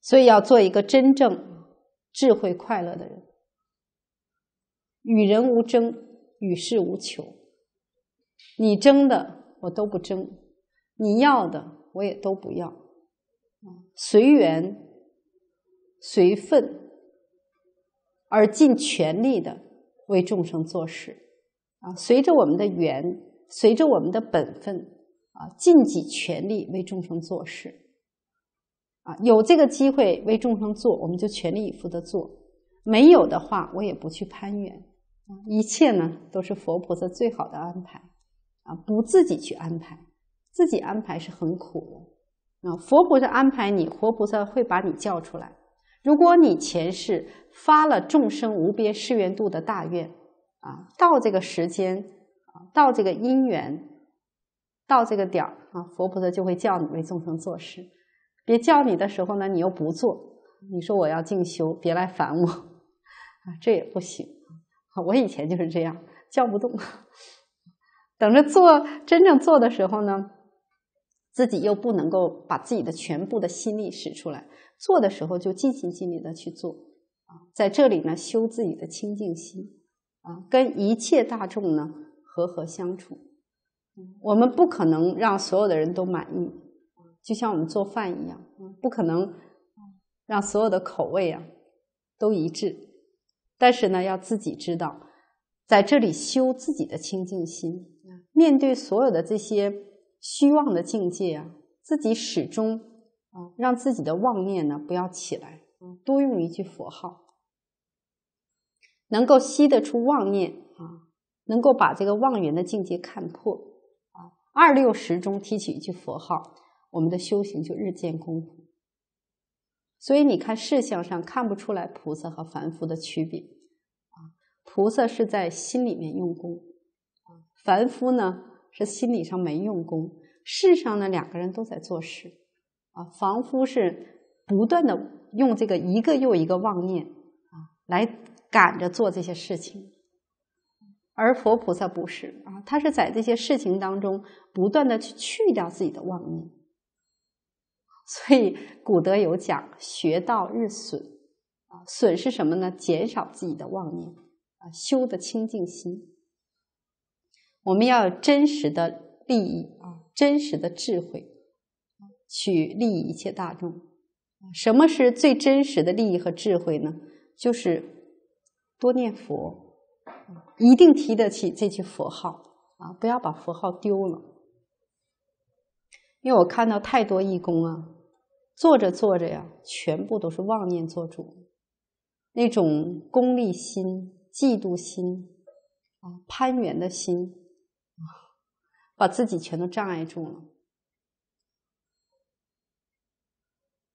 所以，要做一个真正。智慧快乐的人，与人无争，与世无求。你争的我都不争，你要的我也都不要。随缘，随份，而尽全力的为众生做事。啊，随着我们的缘，随着我们的本分，啊，尽己全力为众生做事。啊，有这个机会为众生做，我们就全力以赴的做；没有的话，我也不去攀援。啊，一切呢都是佛菩萨最好的安排，啊，不自己去安排，自己安排是很苦的。啊，佛菩萨安排你，佛菩萨会把你叫出来。如果你前世发了众生无边誓愿度的大愿，啊，到这个时间，啊，到这个因缘，到这个点儿，啊，佛菩萨就会叫你为众生做事。别叫你的时候呢，你又不做。你说我要进修，别来烦我啊，这也不行。我以前就是这样，叫不动。等着做真正做的时候呢，自己又不能够把自己的全部的心力使出来。做的时候就尽心尽力的去做啊，在这里呢，修自己的清净心啊，跟一切大众呢和和相处。我们不可能让所有的人都满意。就像我们做饭一样，不可能让所有的口味啊都一致，但是呢，要自己知道，在这里修自己的清净心，面对所有的这些虚妄的境界啊，自己始终啊，让自己的妄念呢不要起来，多用一句佛号，能够吸得出妄念啊，能够把这个妄缘的境界看破啊，二六十中提起一句佛号。我们的修行就日渐功夫，所以你看世相上看不出来菩萨和凡夫的区别啊。菩萨是在心里面用功啊，凡夫呢是心理上没用功。世上呢两个人都在做事啊，凡夫是不断的用这个一个又一个妄念啊来赶着做这些事情，而佛菩萨不是啊，他是在这些事情当中不断的去去掉自己的妄念。所以古德有讲，学道日损，啊，损是什么呢？减少自己的妄念，啊，修的清净心。我们要真实的利益啊，真实的智慧，去利益一切大众。什么是最真实的利益和智慧呢？就是多念佛，一定提得起这句佛号啊，不要把佛号丢了。因为我看到太多义工啊。做着做着呀，全部都是妄念做主，那种功利心、嫉妒心，啊，攀缘的心，把自己全都障碍住了。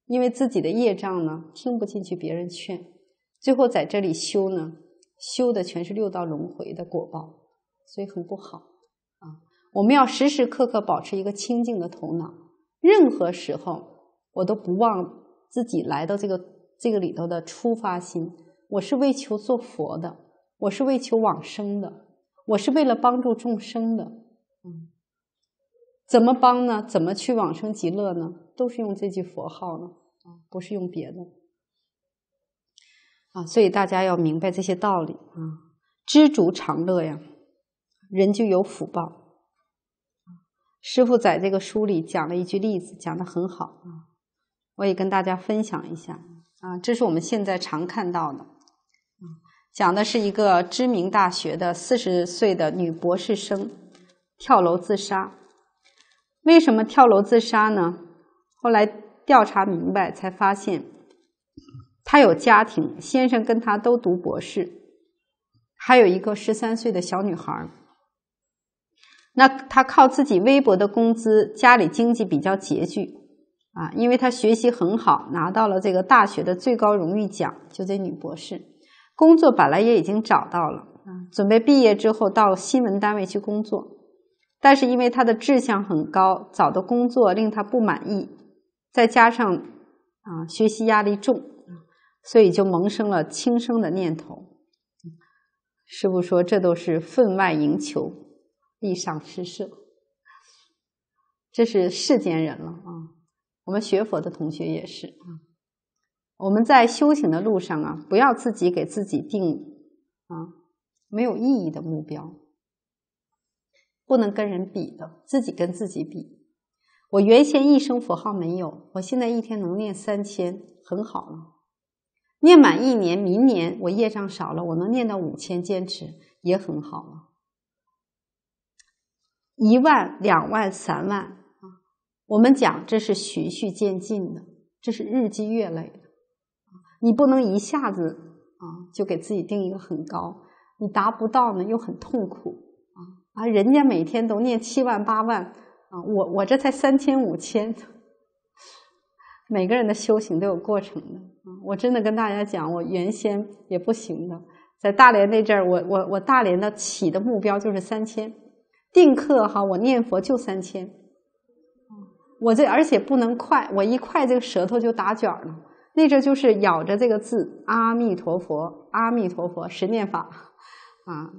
因为自己的业障呢，听不进去别人劝，最后在这里修呢，修的全是六道轮回的果报，所以很不好啊。我们要时时刻刻保持一个清净的头脑，任何时候。我都不忘自己来到这个这个里头的出发心，我是为求做佛的，我是为求往生的，我是为了帮助众生的，嗯，怎么帮呢？怎么去往生极乐呢？都是用这句佛号呢，啊，不是用别的，啊，所以大家要明白这些道理啊，知足常乐呀，人就有福报。师傅在这个书里讲了一句例子，讲的很好啊。我也跟大家分享一下啊，这是我们现在常看到的，讲的是一个知名大学的四十岁的女博士生跳楼自杀。为什么跳楼自杀呢？后来调查明白，才发现她有家庭，先生跟她都读博士，还有一个十三岁的小女孩儿。那她靠自己微薄的工资，家里经济比较拮据。啊，因为她学习很好，拿到了这个大学的最高荣誉奖，就这女博士，工作本来也已经找到了，啊，准备毕业之后到新闻单位去工作，但是因为她的志向很高，找的工作令她不满意，再加上啊学习压力重，所以就萌生了轻生的念头。师傅说，这都是分外营求，立上施舍，这是世间人了啊。我们学佛的同学也是啊，我们在修行的路上啊，不要自己给自己定啊没有意义的目标，不能跟人比的，自己跟自己比。我原先一声佛号没有，我现在一天能念三千，很好了。念满一年，明年我业障少了，我能念到五千，坚持也很好了。一万、两万、三万。我们讲这是循序渐进的，这是日积月累的，你不能一下子啊就给自己定一个很高，你达不到呢又很痛苦啊啊！人家每天都念七万八万啊，我我这才三千五千，每个人的修行都有过程的。我真的跟大家讲，我原先也不行的，在大连那阵儿，我我我大连的起的目标就是三千定课哈，我念佛就三千。我这而且不能快，我一快这个舌头就打卷了。那阵就是咬着这个字“阿弥陀佛，阿弥陀佛”，十念法，啊，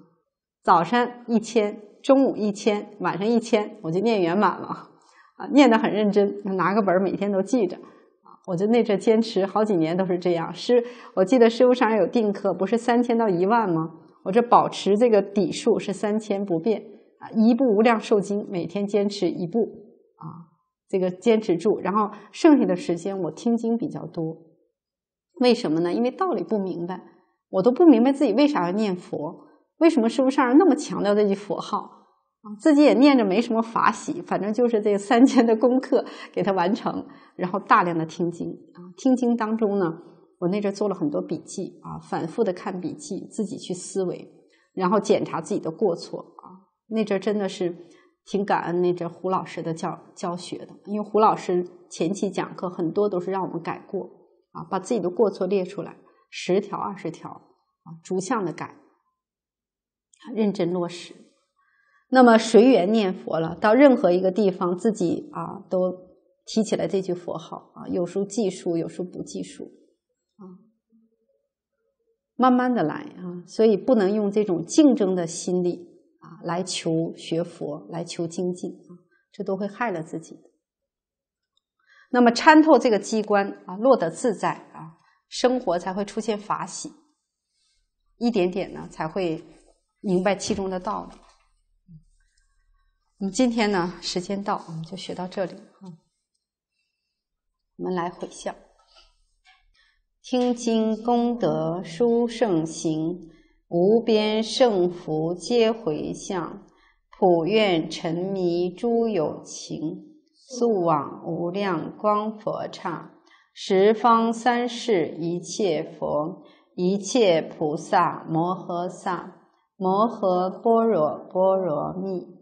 早上一千，中午一千，晚上一千，我就念圆满了，啊，念得很认真，拿个本每天都记着，啊，我就那阵坚持好几年都是这样。师，我记得师父上有定课，不是三千到一万吗？我这保持这个底数是三千不变，啊，一部《无量寿经》，每天坚持一部，啊。这个坚持住，然后剩下的时间我听经比较多。为什么呢？因为道理不明白，我都不明白自己为啥要念佛，为什么师傅上人那么强调这句佛号啊？自己也念着没什么法喜，反正就是这三千的功课给他完成，然后大量的听经啊。听经当中呢，我那阵做了很多笔记啊，反复的看笔记，自己去思维，然后检查自己的过错啊。那阵真的是。挺感恩那阵胡老师的教教学的，因为胡老师前期讲课很多都是让我们改过啊，把自己的过错列出来十条二十条啊，逐项的改，认真落实。那么随缘念佛了，到任何一个地方，自己啊都提起来这句佛号啊，有时候计数，有时候不计数啊，慢慢的来啊，所以不能用这种竞争的心理。来求学佛，来求精进啊，这都会害了自己那么参透这个机关啊，落得自在啊，生活才会出现法喜，一点点呢才会明白其中的道理。我们今天呢，时间到，我们就学到这里啊。我们来回向，听经功德殊胜行。无边胜福皆回向，普愿沉迷诸有情，速往无量光佛刹。十方三世一切佛，一切菩萨摩诃萨，摩诃般若波罗蜜。